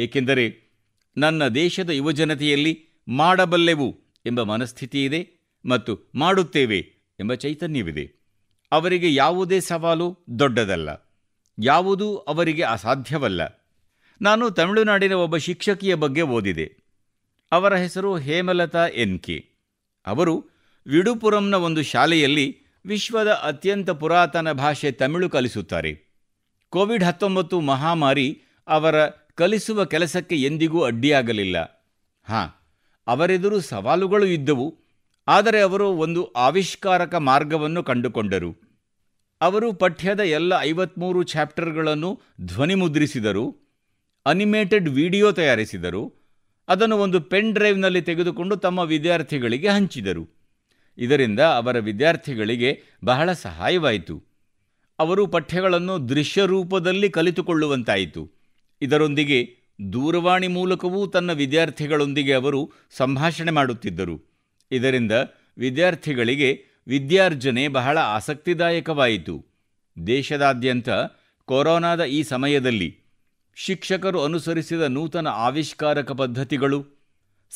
ಏಕೆಂದರೆ ನನ್ನ ದೇಶದ ಯುವಜನತೆಯಲ್ಲಿ ಮಾಡಬಲ್ಲೆವು ಎಂಬ ಮನಸ್ಥಿತಿ ಇದೆ ಮತ್ತು ಮಾಡುತ್ತೇವೆ ಎಂಬ ಚೈತನ್ಯವಿದೆ ಅವರಿಗೆ ಯಾವುದೇ ಸವಾಲು ದೊಡ್ಡದಲ್ಲ ಯಾವುದೂ ಅವರಿಗೆ ಅಸಾಧ್ಯವಲ್ಲ ನಾನು ತಮಿಳುನಾಡಿನ ಒಬ್ಬ ಶಿಕ್ಷಕಿಯ ಬಗ್ಗೆ ಓದಿದೆ ಅವರ ಹೆಸರು ಹೇಮಲತಾ ಎನ್ ಕೆ ಅವರು ವಿಡುಪುರಂನ ಒಂದು ಶಾಲೆಯಲ್ಲಿ ವಿಶ್ವದ ಅತ್ಯಂತ ಪುರಾತನ ಭಾಷೆ ತಮಿಳು ಕಲಿಸುತ್ತಾರೆ ಕೋವಿಡ್ ಹತ್ತೊಂಬತ್ತು ಮಹಾಮಾರಿ ಅವರ ಕಲಿಸುವ ಕೆಲಸಕ್ಕೆ ಎಂದಿಗೂ ಅಡ್ಡಿಯಾಗಲಿಲ್ಲ ಹಾಂ ಅವರೆದುರು ಸವಾಲುಗಳು ಇದ್ದವು ಆದರೆ ಅವರು ಒಂದು ಆವಿಷ್ಕಾರಕ ಮಾರ್ಗವನ್ನು ಕಂಡುಕೊಂಡರು ಅವರು ಪಠ್ಯದ ಎಲ್ಲ ಐವತ್ಮೂರು ಚಾಪ್ಟರ್ಗಳನ್ನು ಧ್ವನಿಮುದ್ರಿಸಿದರು ಅನಿಮೇಟೆಡ್ ವಿಡಿಯೋ ತಯಾರಿಸಿದರು ಅದನ್ನು ಒಂದು ಪೆನ್ ಡ್ರೈವ್ನಲ್ಲಿ ತೆಗೆದುಕೊಂಡು ತಮ್ಮ ವಿದ್ಯಾರ್ಥಿಗಳಿಗೆ ಹಂಚಿದರು ಇದರಿಂದ ಅವರ ವಿದ್ಯಾರ್ಥಿಗಳಿಗೆ ಬಹಳ ಸಹಾಯವಾಯಿತು ಅವರು ಪಠ್ಯಗಳನ್ನು ದೃಶ್ಯ ರೂಪದಲ್ಲಿ ಕಲಿತುಕೊಳ್ಳುವಂತಾಯಿತು ಇದರೊಂದಿಗೆ ದೂರವಾಣಿ ಮೂಲಕವೂ ತನ್ನ ವಿದ್ಯಾರ್ಥಿಗಳೊಂದಿಗೆ ಅವರು ಸಂಭಾಷಣೆ ಮಾಡುತ್ತಿದ್ದರು ಇದರಿಂದ ವಿದ್ಯಾರ್ಥಿಗಳಿಗೆ ವಿದ್ಯಾರ್ಜನೆ ಬಹಳ ಆಸಕ್ತಿದಾಯಕವಾಯಿತು ದೇಶದಾದ್ಯಂತ ಕೊರೋನಾದ ಈ ಸಮಯದಲ್ಲಿ ಶಿಕ್ಷಕರು ಅನುಸರಿಸಿದ ನೂತನ ಆವಿಷ್ಕಾರಕ ಪದ್ಧತಿಗಳು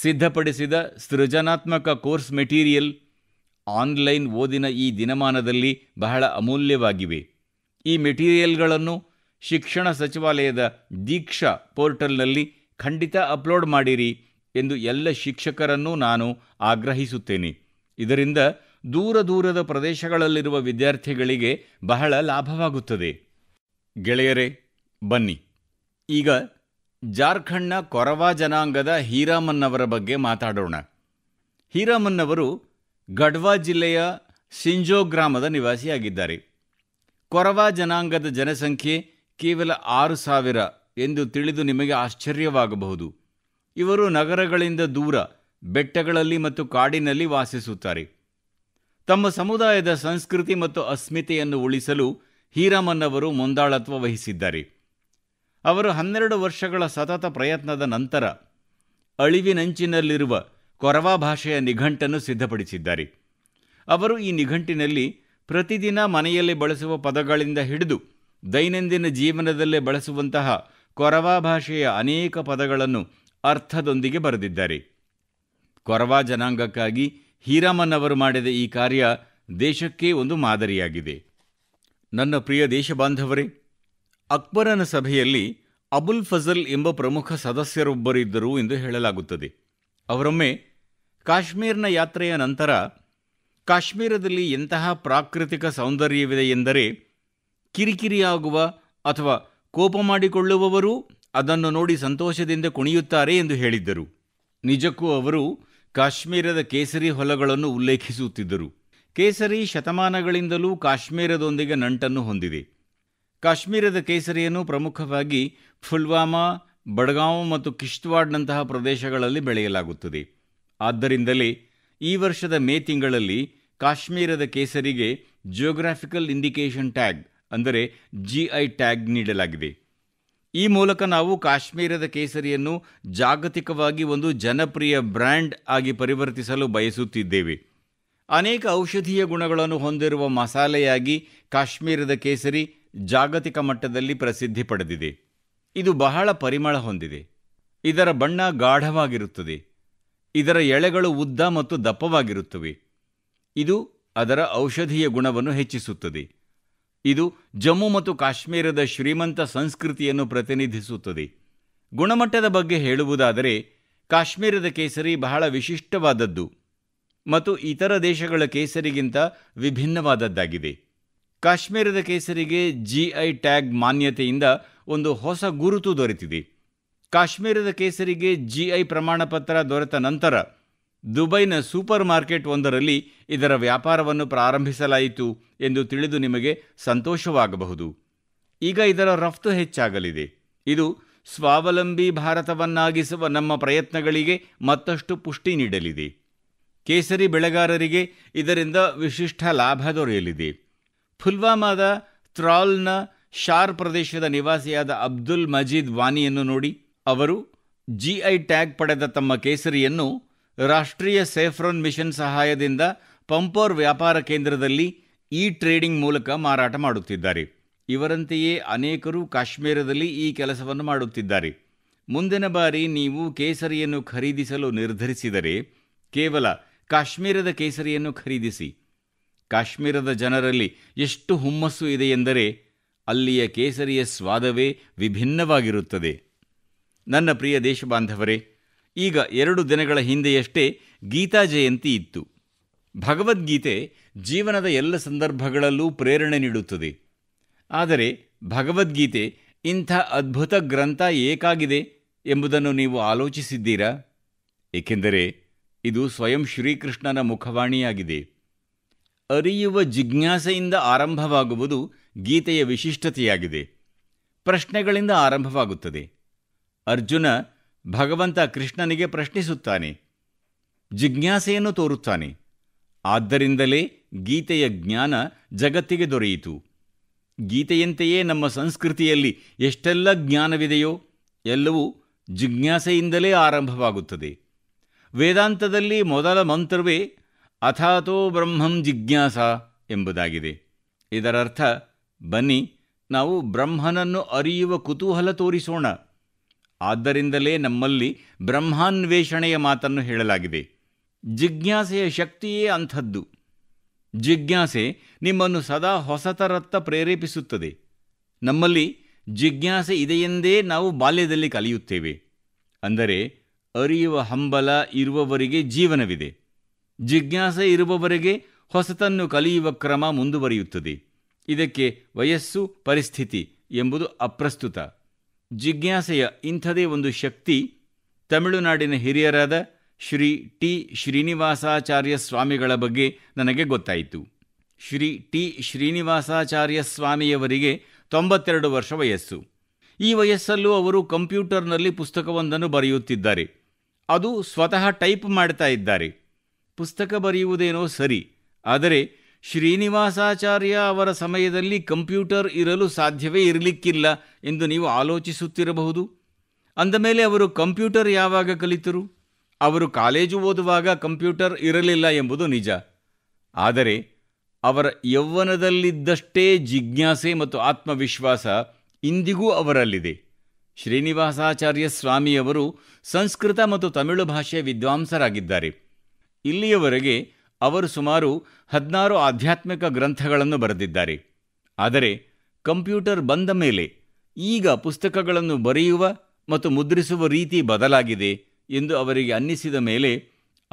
ಸಿದ್ಧಪಡಿಸಿದ ಸೃಜನಾತ್ಮಕ ಕೋರ್ಸ್ ಮೆಟೀರಿಯಲ್ ಆನ್ಲೈನ್ ಓದಿನ ಈ ದಿನಮಾನದಲ್ಲಿ ಬಹಳ ಅಮೂಲ್ಯವಾಗಿವೆ ಈ ಮೆಟೀರಿಯಲ್ಗಳನ್ನು ಶಿಕ್ಷಣ ಸಚಿವಾಲಯದ ದೀಕ್ಷಾ ಪೋರ್ಟಲ್ನಲ್ಲಿ ಖಂಡಿತ ಅಪ್ಲೋಡ್ ಮಾಡಿರಿ ಎಂದು ಎಲ್ಲ ಶಿಕ್ಷಕರನ್ನೂ ನಾನು ಆಗ್ರಹಿಸುತ್ತೇನೆ ಇದರಿಂದ ದೂರ ದೂರದ ಪ್ರದೇಶಗಳಲ್ಲಿರುವ ವಿದ್ಯಾರ್ಥಿಗಳಿಗೆ ಬಹಳ ಲಾಭವಾಗುತ್ತದೆ ಗೆಳೆಯರೇ ಬನ್ನಿ ಈಗ ಜಾರ್ಖಂಡ್ನ ಕೊರವಾ ಜನಾಂಗದ ಹೀರಾಮನ್ನವರ ಬಗ್ಗೆ ಮಾತಾಡೋಣ ಹೀರಾಮನ್ನವರು ಗಢ್ವಾ ಜಿಲ್ಲೆಯ ಸಿಂಜೋ ಗ್ರಾಮದ ನಿವಾಸಿಯಾಗಿದ್ದಾರೆ ಕೊರವಾ ಜನಾಂಗದ ಜನಸಂಖ್ಯೆ ಕೇವಲ ಆರು ಸಾವಿರ ಎಂದು ತಿಳಿದು ನಿಮಗೆ ಆಶ್ಚರ್ಯವಾಗಬಹುದು ಇವರು ನಗರಗಳಿಂದ ದೂರ ಬೆಟ್ಟಗಳಲ್ಲಿ ಮತ್ತು ಕಾಡಿನಲ್ಲಿ ವಾಸಿಸುತ್ತಾರೆ ತಮ್ಮ ಸಮುದಾಯದ ಸಂಸ್ಕೃತಿ ಮತ್ತು ಅಸ್ಮಿತೆಯನ್ನು ಉಳಿಸಲು ಹೀರಾಮನ್ ಅವರು ಮುಂದಾಳತ್ವ ವಹಿಸಿದ್ದಾರೆ ಅವರು ಹನ್ನೆರಡು ವರ್ಷಗಳ ಸತತ ಪ್ರಯತ್ನದ ನಂತರ ಅಳಿವಿನಂಚಿನಲ್ಲಿರುವ ಕೊರವಾ ಭಾಷೆಯ ನಿಘಂಟನ್ನು ಸಿದ್ಧಪಡಿಸಿದ್ದಾರೆ ಅವರು ಈ ನಿಘಂಟಿನಲ್ಲಿ ಪ್ರತಿದಿನ ಮನೆಯಲ್ಲಿ ಬಳಸುವ ಪದಗಳಿಂದ ಹಿಡಿದು ದೈನಂದಿನ ಜೀವನದಲ್ಲೇ ಬಳಸುವಂತಹ ಕೊರವಾ ಭಾಷೆಯ ಅನೇಕ ಪದಗಳನ್ನು ಅರ್ಥದೊಂದಿಗೆ ಬರೆದಿದ್ದಾರೆ ಕೊರವಾ ಜನಾಂಗಕ್ಕಾಗಿ ಹೀರಾಮನ್ ಅವರು ಮಾಡಿದ ಈ ಕಾರ್ಯ ದೇಶಕ್ಕೇ ಒಂದು ಮಾದರಿಯಾಗಿದೆ ನನ್ನ ಪ್ರಿಯ ದೇಶಬಾಂಧವರೇ ಅಕ್ಬರನ ಸಭೆಯಲ್ಲಿ ಅಬುಲ್ ಫಜಲ್ ಎಂಬ ಪ್ರಮುಖ ಸದಸ್ಯರೊಬ್ಬರಿದ್ದರು ಎಂದು ಹೇಳಲಾಗುತ್ತದೆ ಅವರೊಮ್ಮೆ ಕಾಶ್ಮೀರ್ನ ಯಾತ್ರೆಯ ನಂತರ ಕಾಶ್ಮೀರದಲ್ಲಿ ಎಂತಹ ಪ್ರಾಕೃತಿಕ ಸೌಂದರ್ಯವಿದೆ ಎಂದರೆ ಕಿರಿಕಿರಿಯಾಗುವ ಅಥವಾ ಕೋಪ ಮಾಡಿಕೊಳ್ಳುವವರೂ ಅದನ್ನು ನೋಡಿ ಸಂತೋಷದಿಂದ ಕುಣಿಯುತ್ತಾರೆ ಎಂದು ಹೇಳಿದ್ದರು ನಿಜಕ್ಕೂ ಅವರು ಕಾಶ್ಮೀರದ ಕೇಸರಿ ಹೊಲಗಳನ್ನು ಉಲ್ಲೇಖಿಸುತ್ತಿದ್ದರು ಕೇಸರಿ ಶತಮಾನಗಳಿಂದಲೂ ಕಾಶ್ಮೀರದೊಂದಿಗೆ ನಂಟನ್ನು ಹೊಂದಿದೆ ಕಾಶ್ಮೀರದ ಕೇಸರಿಯನ್ನು ಪ್ರಮುಖವಾಗಿ ಫುಲ್ವಾಮಾ ಬಡಗಾಂವ್ ಮತ್ತು ಕಿಶ್ತ್ವಾಡ್ನಂತಹ ಪ್ರದೇಶಗಳಲ್ಲಿ ಬೆಳೆಯಲಾಗುತ್ತದೆ ಆದ್ದರಿಂದಲೇ ಈ ವರ್ಷದ ಮೇ ತಿಂಗಳಲ್ಲಿ ಕಾಶ್ಮೀರದ ಕೇಸರಿಗೆ ಜಿಯೋಗ್ರಾಫಿಕಲ್ ಇಂಡಿಕೇಶನ್ ಟ್ಯಾಗ್ ಅಂದರೆ ಜಿಐ ಟ್ಯಾಗ್ ನೀಡಲಾಗಿದೆ ಈ ಮೂಲಕ ನಾವು ಕಾಶ್ಮೀರದ ಕೇಸರಿಯನ್ನು ಜಾಗತಿಕವಾಗಿ ಒಂದು ಜನಪ್ರಿಯ ಬ್ರ್ಯಾಂಡ್ ಆಗಿ ಪರಿವರ್ತಿಸಲು ಬಯಸುತ್ತಿದ್ದೇವೆ ಅನೇಕ ಔಷಧೀಯ ಗುಣಗಳನ್ನು ಹೊಂದಿರುವ ಮಸಾಲೆಯಾಗಿ ಕಾಶ್ಮೀರದ ಕೇಸರಿ ಜಾಗತಿಕ ಮಟ್ಟದಲ್ಲಿ ಪ್ರಸಿದ್ಧಿ ಪಡೆದಿದೆ ಇದು ಬಹಳ ಪರಿಮಳ ಹೊಂದಿದೆ ಇದರ ಬಣ್ಣ ಗಾಢವಾಗಿರುತ್ತದೆ ಇದರ ಎಳೆಗಳು ಉದ್ದ ಮತ್ತು ದಪ್ಪವಾಗಿರುತ್ತವೆ ಇದು ಅದರ ಔಷಧೀಯ ಗುಣವನ್ನು ಹೆಚ್ಚಿಸುತ್ತದೆ ಇದು ಜಮ್ಮು ಮತ್ತು ಕಾಶ್ಮೀರದ ಶ್ರೀಮಂತ ಸಂಸ್ಕೃತಿಯನ್ನು ಪ್ರತಿನಿಧಿಸುತ್ತದೆ ಗುಣಮಟ್ಟದ ಬಗ್ಗೆ ಹೇಳುವುದಾದರೆ ಕಾಶ್ಮೀರದ ಕೇಸರಿ ಬಹಳ ವಿಶಿಷ್ಟವಾದದ್ದು ಮತ್ತು ಇತರ ದೇಶಗಳ ಕೇಸರಿಗಿಂತ ವಿಭಿನ್ನವಾದದ್ದಾಗಿದೆ ಕಾಶ್ಮೀರದ ಕೇಸರಿಗೆ ಜಿಐ ಟ್ಯಾಗ್ ಮಾನ್ಯತೆಯಿಂದ ಒಂದು ಹೊಸ ಗುರುತು ದೊರೆತಿದೆ ಕಾಶ್ಮೀರದ ಕೇಸರಿಗೆ ಜಿಐ ಪ್ರಮಾಣಪತ್ರ ದೊರೆತ ನಂತರ ದುಬೈನ ಸೂಪರ್ ಮಾರ್ಕೆಟ್ ಒಂದರಲ್ಲಿ ಇದರ ವ್ಯಾಪಾರವನ್ನು ಪ್ರಾರಂಭಿಸಲಾಯಿತು ಎಂದು ತಿಳಿದು ನಿಮಗೆ ಸಂತೋಷವಾಗಬಹುದು ಈಗ ಇದರ ರಫ್ತು ಹೆಚ್ಚಾಗಲಿದೆ ಇದು ಸ್ವಾವಲಂಬಿ ಭಾರತವನ್ನಾಗಿಸುವ ನಮ್ಮ ಪ್ರಯತ್ನಗಳಿಗೆ ಮತ್ತಷ್ಟು ಪುಷ್ಟಿ ನೀಡಲಿದೆ ಕೇಸರಿ ಬೆಳೆಗಾರರಿಗೆ ಇದರಿಂದ ವಿಶಿಷ್ಟ ಲಾಭ ದೊರೆಯಲಿದೆ ಪುಲ್ವಾಮಾದ ತ್ರಾಲ್ನ ಶಾರ್ ಪ್ರದೇಶದ ನಿವಾಸಿಯಾದ ಅಬ್ದುಲ್ ಮಜೀದ್ ವಾನಿಯನ್ನು ನೋಡಿ ಅವರು ಜಿಐ ಟ್ಯಾಗ್ ಪಡೆದ ತಮ್ಮ ಕೇಸರಿಯನ್ನು ರಾಷ್ಟ್ರೀಯ ಸೇಫ್ರೋನ್ ಮಿಷನ್ ಸಹಾಯದಿಂದ ಪಂಪೋರ್ ವ್ಯಾಪಾರ ಕೇಂದ್ರದಲ್ಲಿ ಇ ಟ್ರೇಡಿಂಗ್ ಮೂಲಕ ಮಾರಾಟ ಮಾಡುತ್ತಿದ್ದಾರೆ ಇವರಂತೆಯೇ ಅನೇಕರು ಕಾಶ್ಮೀರದಲ್ಲಿ ಈ ಕೆಲಸವನ್ನು ಮಾಡುತ್ತಿದ್ದಾರೆ ಮುಂದಿನ ಬಾರಿ ನೀವು ಕೇಸರಿಯನ್ನು ಖರೀದಿಸಲು ನಿರ್ಧರಿಸಿದರೆ ಕೇವಲ ಕಾಶ್ಮೀರದ ಕೇಸರಿಯನ್ನು ಖರೀದಿಸಿ ಕಾಶ್ಮೀರದ ಜನರಲ್ಲಿ ಎಷ್ಟು ಹುಮ್ಮಸ್ಸು ಇದೆಯೆಂದರೆ ಅಲ್ಲಿಯ ಕೇಸರಿಯ ಸ್ವಾದವೇ ವಿಭಿನ್ನವಾಗಿರುತ್ತದೆ ನನ್ನ ಪ್ರಿಯ ದೇಶಬಾಂಧವರೇ ಈಗ ಎರಡು ದಿನಗಳ ಹಿಂದೆಯಷ್ಟೇ ಗೀತಾ ಜಯಂತಿ ಇತ್ತು ಭಗವದ್ಗೀತೆ ಜೀವನದ ಎಲ್ಲ ಸಂದರ್ಭಗಳಲ್ಲೂ ಪ್ರೇರಣೆ ನೀಡುತ್ತದೆ ಆದರೆ ಭಗವದ್ಗೀತೆ ಇಂಥ ಅದ್ಭುತ ಗ್ರಂಥ ಏಕಾಗಿದೆ ಎಂಬುದನ್ನು ನೀವು ಆಲೋಚಿಸಿದ್ದೀರಾ ಏಕೆಂದರೆ ಇದು ಸ್ವಯಂ ಶ್ರೀಕೃಷ್ಣನ ಮುಖವಾಣಿಯಾಗಿದೆ ಅರಿಯುವ ಜಿಜ್ಞಾಸೆಯಿಂದ ಆರಂಭವಾಗುವುದು ಗೀತೆಯ ವಿಶಿಷ್ಟತೆಯಾಗಿದೆ ಪ್ರಶ್ನೆಗಳಿಂದ ಆರಂಭವಾಗುತ್ತದೆ ಅರ್ಜುನ ಭಗವಂತ ಕೃಷ್ಣನಿಗೆ ಪ್ರಶ್ನಿಸುತ್ತಾನೆ ಜಿಜ್ಞಾಸೆಯನ್ನು ತೋರುತ್ತಾನೆ ಆದ್ದರಿಂದಲೇ ಗೀತೆಯ ಜ್ಞಾನ ಜಗತ್ತಿಗೆ ದೊರೆಯಿತು ಗೀತೆಯಂತೆಯೇ ನಮ್ಮ ಸಂಸ್ಕೃತಿಯಲ್ಲಿ ಎಷ್ಟೆಲ್ಲ ಜ್ಞಾನವಿದೆಯೋ ಎಲ್ಲವೂ ಜಿಜ್ಞಾಸೆಯಿಂದಲೇ ಆರಂಭವಾಗುತ್ತದೆ ವೇದಾಂತದಲ್ಲಿ ಮೊದಲ ಮಂತ್ರವೇ ಅಥಾತೋ ಬ್ರಹ್ಮಂ ಜಿಜ್ಞಾಸ ಎಂಬುದಾಗಿದೆ ಇದರರ್ಥ ಬನ್ನಿ ನಾವು ಬ್ರಹ್ಮನನ್ನು ಅರಿಯುವ ಕುತೂಹಲ ತೋರಿಸೋಣ ಆದ್ದರಿಂದಲೇ ನಮ್ಮಲ್ಲಿ ಬ್ರಹ್ಮಾನ್ವೇಷಣೆಯ ಮಾತನ್ನು ಹೇಳಲಾಗಿದೆ ಜಿಜ್ಞಾಸೆಯ ಶಕ್ತಿಯೇ ಅಂಥದ್ದು ಜಿಜ್ಞಾಸೆ ನಿಮ್ಮನ್ನು ಸದಾ ಹೊಸತರತ್ತ ಪ್ರೇರೇಪಿಸುತ್ತದೆ ನಮ್ಮಲ್ಲಿ ಜಿಜ್ಞಾಸೆ ಇದೆಯೆಂದೇ ನಾವು ಬಾಲ್ಯದಲ್ಲಿ ಕಲಿಯುತ್ತೇವೆ ಅಂದರೆ ಅರಿಯುವ ಹಂಬಲ ಇರುವವರಿಗೆ ಜೀವನವಿದೆ ಜಿಜ್ಞಾಸೆ ಇರುವವರೆಗೆ ಹೊಸತನ್ನು ಕಲಿಯುವ ಕ್ರಮ ಮುಂದುವರಿಯುತ್ತದೆ ಇದಕ್ಕೆ ವಯಸ್ಸು ಪರಿಸ್ಥಿತಿ ಎಂಬುದು ಅಪ್ರಸ್ತುತ ಜಿಜ್ಞಾಸೆಯ ಇಂಥದೇ ಒಂದು ಶಕ್ತಿ ತಮಿಳುನಾಡಿನ ಹಿರಿಯರಾದ ಶ್ರೀ ಟಿ ಶ್ರೀನಿವಾಸಾಚಾರ್ಯ ಸ್ವಾಮಿಗಳ ಬಗ್ಗೆ ನನಗೆ ಗೊತ್ತಾಯಿತು ಶ್ರೀ ಟಿ ಶ್ರೀನಿವಾಸಾಚಾರ್ಯ ಸ್ವಾಮಿಯವರಿಗೆ ತೊಂಬತ್ತೆರಡು ವರ್ಷ ವಯಸ್ಸು ಈ ವಯಸ್ಸಲ್ಲೂ ಅವರು ಕಂಪ್ಯೂಟರ್ನಲ್ಲಿ ಪುಸ್ತಕವೊಂದನ್ನು ಬರೆಯುತ್ತಿದ್ದಾರೆ ಅದು ಸ್ವತಃ ಟೈಪ್ ಮಾಡ್ತಾ ಇದ್ದಾರೆ ಪುಸ್ತಕ ಬರೆಯುವುದೇನೋ ಸರಿ ಆದರೆ ಶ್ರೀನಿವಾಸಾಚಾರ್ಯ ಅವರ ಸಮಯದಲ್ಲಿ ಕಂಪ್ಯೂಟರ್ ಇರಲು ಸಾಧ್ಯವೇ ಇರಲಿಕ್ಕಿಲ್ಲ ಎಂದು ನೀವು ಆಲೋಚಿಸುತ್ತಿರಬಹುದು ಅಂದಮೇಲೆ ಅವರು ಕಂಪ್ಯೂಟರ್ ಯಾವಾಗ ಕಲಿತರು ಅವರು ಕಾಲೇಜು ಓದುವಾಗ ಕಂಪ್ಯೂಟರ್ ಇರಲಿಲ್ಲ ಎಂಬುದು ನಿಜ ಆದರೆ ಅವರ ಯೌವನದಲ್ಲಿದ್ದಷ್ಟೇ ಜಿಜ್ಞಾಸೆ ಮತ್ತು ಆತ್ಮವಿಶ್ವಾಸ ಇಂದಿಗೂ ಅವರಲ್ಲಿದೆ ಶ್ರೀನಿವಾಸಾಚಾರ್ಯ ಸ್ವಾಮಿಯವರು ಸಂಸ್ಕೃತ ಮತ್ತು ತಮಿಳು ಭಾಷೆಯ ವಿದ್ವಾಂಸರಾಗಿದ್ದಾರೆ ಇಲ್ಲಿಯವರೆಗೆ ಅವರು ಸುಮಾರು ಹದಿನಾರು ಆಧ್ಯಾತ್ಮಿಕ ಗ್ರಂಥಗಳನ್ನು ಬರೆದಿದ್ದಾರೆ ಆದರೆ ಕಂಪ್ಯೂಟರ್ ಬಂದ ಮೇಲೆ ಈಗ ಪುಸ್ತಕಗಳನ್ನು ಬರೆಯುವ ಮತ್ತು ಮುದ್ರಿಸುವ ರೀತಿ ಬದಲಾಗಿದೆ ಎಂದು ಅವರಿಗೆ ಅನ್ನಿಸಿದ ಮೇಲೆ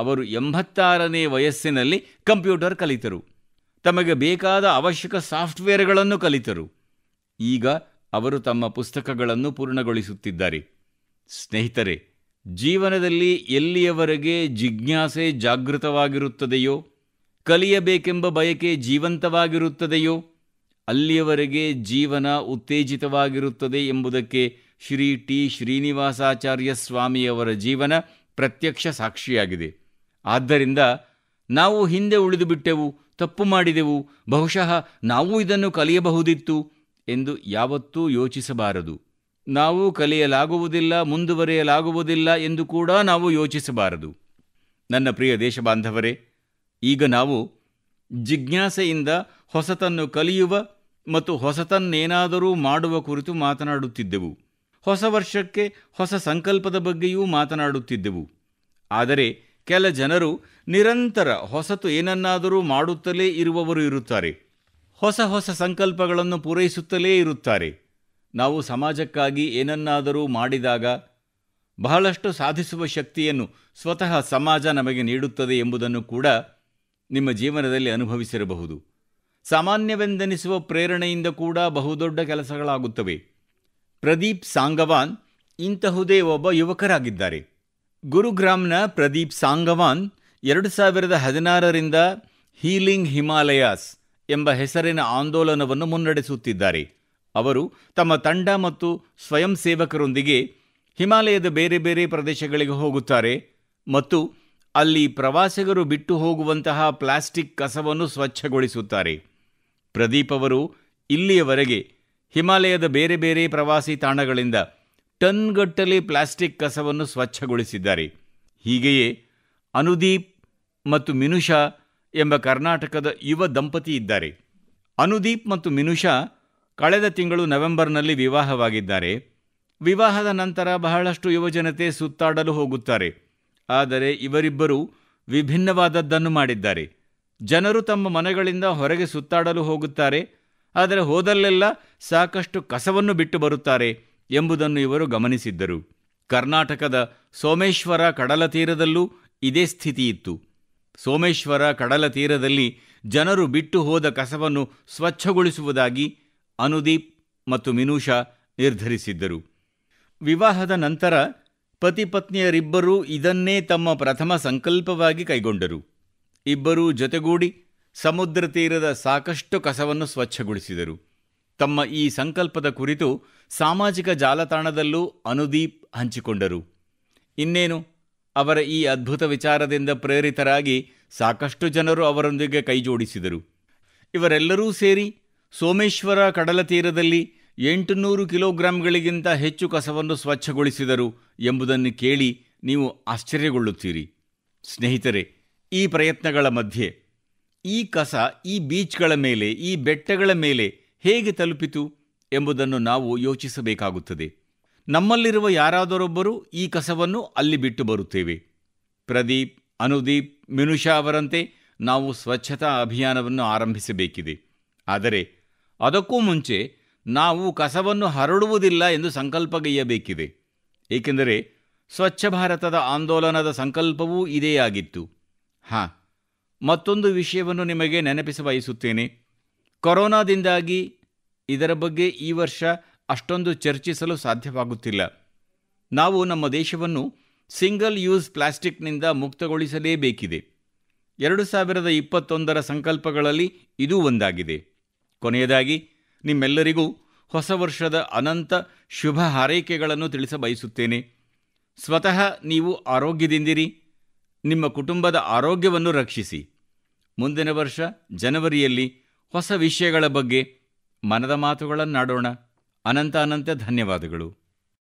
ಅವರು ಎಂಬತ್ತಾರನೇ ವಯಸ್ಸಿನಲ್ಲಿ ಕಂಪ್ಯೂಟರ್ ಕಲಿತರು ತಮಗೆ ಬೇಕಾದ ಅವಶ್ಯಕ ಸಾಫ್ಟ್ವೇರ್ಗಳನ್ನು ಕಲಿತರು ಈಗ ಅವರು ತಮ್ಮ ಪುಸ್ತಕಗಳನ್ನು ಪೂರ್ಣಗೊಳಿಸುತ್ತಿದ್ದಾರೆ ಸ್ನೇಹಿತರೆ ಜೀವನದಲ್ಲಿ ಎಲ್ಲಿಯವರೆಗೆ ಜಿಜ್ಞಾಸೆ ಜಾಗೃತವಾಗಿರುತ್ತದೆಯೋ ಕಲಿಯಬೇಕೆಂಬ ಬಯಕೆ ಜೀವಂತವಾಗಿರುತ್ತದೆಯೋ ಅಲ್ಲಿಯವರೆಗೆ ಜೀವನ ಉತ್ತೇಜಿತವಾಗಿರುತ್ತದೆ ಎಂಬುದಕ್ಕೆ ಶ್ರೀ ಟಿ ಶ್ರೀನಿವಾಸಾಚಾರ್ಯ ಸ್ವಾಮಿಯವರ ಜೀವನ ಪ್ರತ್ಯಕ್ಷ ಸಾಕ್ಷಿಯಾಗಿದೆ ಆದ್ದರಿಂದ ನಾವು ಹಿಂದೆ ಉಳಿದುಬಿಟ್ಟೆವು ಬಿಟ್ಟೆವು ತಪ್ಪು ಮಾಡಿದೆವು ಬಹುಶಃ ನಾವು ಇದನ್ನು ಕಲಿಯಬಹುದಿತ್ತು ಎಂದು ಯಾವತ್ತೂ ಯೋಚಿಸಬಾರದು ನಾವು ಕಲಿಯಲಾಗುವುದಿಲ್ಲ ಮುಂದುವರಿಯಲಾಗುವುದಿಲ್ಲ ಎಂದು ಕೂಡ ನಾವು ಯೋಚಿಸಬಾರದು ನನ್ನ ಪ್ರಿಯ ದೇಶಬಾಂಧವರೇ ಈಗ ನಾವು ಜಿಜ್ಞಾಸೆಯಿಂದ ಹೊಸತನ್ನು ಕಲಿಯುವ ಮತ್ತು ಹೊಸತನ್ನೇನಾದರೂ ಮಾಡುವ ಕುರಿತು ಮಾತನಾಡುತ್ತಿದ್ದೆವು ಹೊಸ ವರ್ಷಕ್ಕೆ ಹೊಸ ಸಂಕಲ್ಪದ ಬಗ್ಗೆಯೂ ಮಾತನಾಡುತ್ತಿದ್ದೆವು ಆದರೆ ಕೆಲ ಜನರು ನಿರಂತರ ಹೊಸತು ಏನನ್ನಾದರೂ ಮಾಡುತ್ತಲೇ ಇರುವವರು ಇರುತ್ತಾರೆ ಹೊಸ ಹೊಸ ಸಂಕಲ್ಪಗಳನ್ನು ಪೂರೈಸುತ್ತಲೇ ಇರುತ್ತಾರೆ ನಾವು ಸಮಾಜಕ್ಕಾಗಿ ಏನನ್ನಾದರೂ ಮಾಡಿದಾಗ ಬಹಳಷ್ಟು ಸಾಧಿಸುವ ಶಕ್ತಿಯನ್ನು ಸ್ವತಃ ಸಮಾಜ ನಮಗೆ ನೀಡುತ್ತದೆ ಎಂಬುದನ್ನು ಕೂಡ ನಿಮ್ಮ ಜೀವನದಲ್ಲಿ ಅನುಭವಿಸಿರಬಹುದು ಸಾಮಾನ್ಯವೆಂದೆನಿಸುವ ಪ್ರೇರಣೆಯಿಂದ ಕೂಡ ಬಹುದೊಡ್ಡ ಕೆಲಸಗಳಾಗುತ್ತವೆ ಪ್ರದೀಪ್ ಸಾಂಗವಾನ್ ಇಂತಹುದೇ ಒಬ್ಬ ಯುವಕರಾಗಿದ್ದಾರೆ ಗುರುಗ್ರಾಮ್ನ ಪ್ರದೀಪ್ ಸಾಂಗವಾನ್ ಎರಡು ಸಾವಿರದ ಹದಿನಾರರಿಂದ ಹೀಲಿಂಗ್ ಹಿಮಾಲಯಾಸ್ ಎಂಬ ಹೆಸರಿನ ಆಂದೋಲನವನ್ನು ಮುನ್ನಡೆಸುತ್ತಿದ್ದಾರೆ ಅವರು ತಮ್ಮ ತಂಡ ಮತ್ತು ಸ್ವಯಂ ಸೇವಕರೊಂದಿಗೆ ಹಿಮಾಲಯದ ಬೇರೆ ಬೇರೆ ಪ್ರದೇಶಗಳಿಗೆ ಹೋಗುತ್ತಾರೆ ಮತ್ತು ಅಲ್ಲಿ ಪ್ರವಾಸಿಗರು ಬಿಟ್ಟು ಹೋಗುವಂತಹ ಪ್ಲಾಸ್ಟಿಕ್ ಕಸವನ್ನು ಸ್ವಚ್ಛಗೊಳಿಸುತ್ತಾರೆ ಪ್ರದೀಪ್ ಅವರು ಇಲ್ಲಿಯವರೆಗೆ ಹಿಮಾಲಯದ ಬೇರೆ ಬೇರೆ ಪ್ರವಾಸಿ ತಾಣಗಳಿಂದ ಟನ್ಗಟ್ಟಲೆ ಪ್ಲಾಸ್ಟಿಕ್ ಕಸವನ್ನು ಸ್ವಚ್ಛಗೊಳಿಸಿದ್ದಾರೆ ಹೀಗೆಯೇ ಅನುದೀಪ್ ಮತ್ತು ಮಿನುಷಾ ಎಂಬ ಕರ್ನಾಟಕದ ಯುವ ದಂಪತಿ ಇದ್ದಾರೆ ಅನುದೀಪ್ ಮತ್ತು ಮಿನುಷಾ ಕಳೆದ ತಿಂಗಳು ನವೆಂಬರ್ನಲ್ಲಿ ವಿವಾಹವಾಗಿದ್ದಾರೆ ವಿವಾಹದ ನಂತರ ಬಹಳಷ್ಟು ಯುವಜನತೆ ಸುತ್ತಾಡಲು ಹೋಗುತ್ತಾರೆ ಆದರೆ ಇವರಿಬ್ಬರು ವಿಭಿನ್ನವಾದದ್ದನ್ನು ಮಾಡಿದ್ದಾರೆ ಜನರು ತಮ್ಮ ಮನೆಗಳಿಂದ ಹೊರಗೆ ಸುತ್ತಾಡಲು ಹೋಗುತ್ತಾರೆ ಆದರೆ ಹೋದಲ್ಲೆಲ್ಲ ಸಾಕಷ್ಟು ಕಸವನ್ನು ಬಿಟ್ಟು ಬರುತ್ತಾರೆ ಎಂಬುದನ್ನು ಇವರು ಗಮನಿಸಿದ್ದರು ಕರ್ನಾಟಕದ ಸೋಮೇಶ್ವರ ಕಡಲ ತೀರದಲ್ಲೂ ಇದೇ ಸ್ಥಿತಿ ಇತ್ತು ಸೋಮೇಶ್ವರ ಕಡಲ ತೀರದಲ್ಲಿ ಜನರು ಬಿಟ್ಟು ಹೋದ ಕಸವನ್ನು ಸ್ವಚ್ಛಗೊಳಿಸುವುದಾಗಿ ಅನುದೀಪ್ ಮತ್ತು ಮಿನುಷಾ ನಿರ್ಧರಿಸಿದ್ದರು ವಿವಾಹದ ನಂತರ ಪತಿಪತ್ನಿಯರಿಬ್ಬರೂ ಪತ್ನಿಯರಿಬ್ಬರೂ ಇದನ್ನೇ ತಮ್ಮ ಪ್ರಥಮ ಸಂಕಲ್ಪವಾಗಿ ಕೈಗೊಂಡರು ಇಬ್ಬರೂ ಜೊತೆಗೂಡಿ ಸಮುದ್ರ ತೀರದ ಸಾಕಷ್ಟು ಕಸವನ್ನು ಸ್ವಚ್ಛಗೊಳಿಸಿದರು ತಮ್ಮ ಈ ಸಂಕಲ್ಪದ ಕುರಿತು ಸಾಮಾಜಿಕ ಜಾಲತಾಣದಲ್ಲೂ ಅನುದೀಪ್ ಹಂಚಿಕೊಂಡರು ಇನ್ನೇನು ಅವರ ಈ ಅದ್ಭುತ ವಿಚಾರದಿಂದ ಪ್ರೇರಿತರಾಗಿ ಸಾಕಷ್ಟು ಜನರು ಅವರೊಂದಿಗೆ ಕೈಜೋಡಿಸಿದರು ಇವರೆಲ್ಲರೂ ಸೇರಿ ಸೋಮೇಶ್ವರ ಕಡಲ ತೀರದಲ್ಲಿ ಎಂಟುನೂರು ಕಿಲೋಗ್ರಾಂಗಳಿಗಿಂತ ಹೆಚ್ಚು ಕಸವನ್ನು ಸ್ವಚ್ಛಗೊಳಿಸಿದರು ಎಂಬುದನ್ನು ಕೇಳಿ ನೀವು ಆಶ್ಚರ್ಯಗೊಳ್ಳುತ್ತೀರಿ ಸ್ನೇಹಿತರೆ ಈ ಪ್ರಯತ್ನಗಳ ಮಧ್ಯೆ ಈ ಕಸ ಈ ಬೀಚ್ಗಳ ಮೇಲೆ ಈ ಬೆಟ್ಟಗಳ ಮೇಲೆ ಹೇಗೆ ತಲುಪಿತು ಎಂಬುದನ್ನು ನಾವು ಯೋಚಿಸಬೇಕಾಗುತ್ತದೆ ನಮ್ಮಲ್ಲಿರುವ ಯಾರಾದರೊಬ್ಬರು ಈ ಕಸವನ್ನು ಅಲ್ಲಿ ಬಿಟ್ಟು ಬರುತ್ತೇವೆ ಪ್ರದೀಪ್ ಅನುದೀಪ್ ಮಿನುಷಾ ಅವರಂತೆ ನಾವು ಸ್ವಚ್ಛತಾ ಅಭಿಯಾನವನ್ನು ಆರಂಭಿಸಬೇಕಿದೆ ಆದರೆ ಅದಕ್ಕೂ ಮುಂಚೆ ನಾವು ಕಸವನ್ನು ಹರಡುವುದಿಲ್ಲ ಎಂದು ಸಂಕಲ್ಪಗೈಯಬೇಕಿದೆ ಏಕೆಂದರೆ ಸ್ವಚ್ಛ ಭಾರತದ ಆಂದೋಲನದ ಸಂಕಲ್ಪವೂ ಇದೇ ಆಗಿತ್ತು ಹಾಂ ಮತ್ತೊಂದು ವಿಷಯವನ್ನು ನಿಮಗೆ ನೆನಪಿಸ ಬಯಸುತ್ತೇನೆ ಕೊರೋನಾದಿಂದಾಗಿ ಇದರ ಬಗ್ಗೆ ಈ ವರ್ಷ ಅಷ್ಟೊಂದು ಚರ್ಚಿಸಲು ಸಾಧ್ಯವಾಗುತ್ತಿಲ್ಲ ನಾವು ನಮ್ಮ ದೇಶವನ್ನು ಸಿಂಗಲ್ ಯೂಸ್ ಪ್ಲಾಸ್ಟಿಕ್ನಿಂದ ಮುಕ್ತಗೊಳಿಸಲೇಬೇಕಿದೆ ಎರಡು ಸಾವಿರದ ಇಪ್ಪತ್ತೊಂದರ ಸಂಕಲ್ಪಗಳಲ್ಲಿ ಇದೂ ಒಂದಾಗಿದೆ ಕೊನೆಯದಾಗಿ ನಿಮ್ಮೆಲ್ಲರಿಗೂ ಹೊಸ ವರ್ಷದ ಅನಂತ ಶುಭ ಹಾರೈಕೆಗಳನ್ನು ತಿಳಿಸಬಯಸುತ್ತೇನೆ ಸ್ವತಃ ನೀವು ಆರೋಗ್ಯದಿಂದಿರಿ ನಿಮ್ಮ ಕುಟುಂಬದ ಆರೋಗ್ಯವನ್ನು ರಕ್ಷಿಸಿ ಮುಂದಿನ ವರ್ಷ ಜನವರಿಯಲ್ಲಿ ಹೊಸ ವಿಷಯಗಳ ಬಗ್ಗೆ ಮನದ ಮಾತುಗಳನ್ನಾಡೋಣ ಅನಂತ ಅನಂತ ಧನ್ಯವಾದಗಳು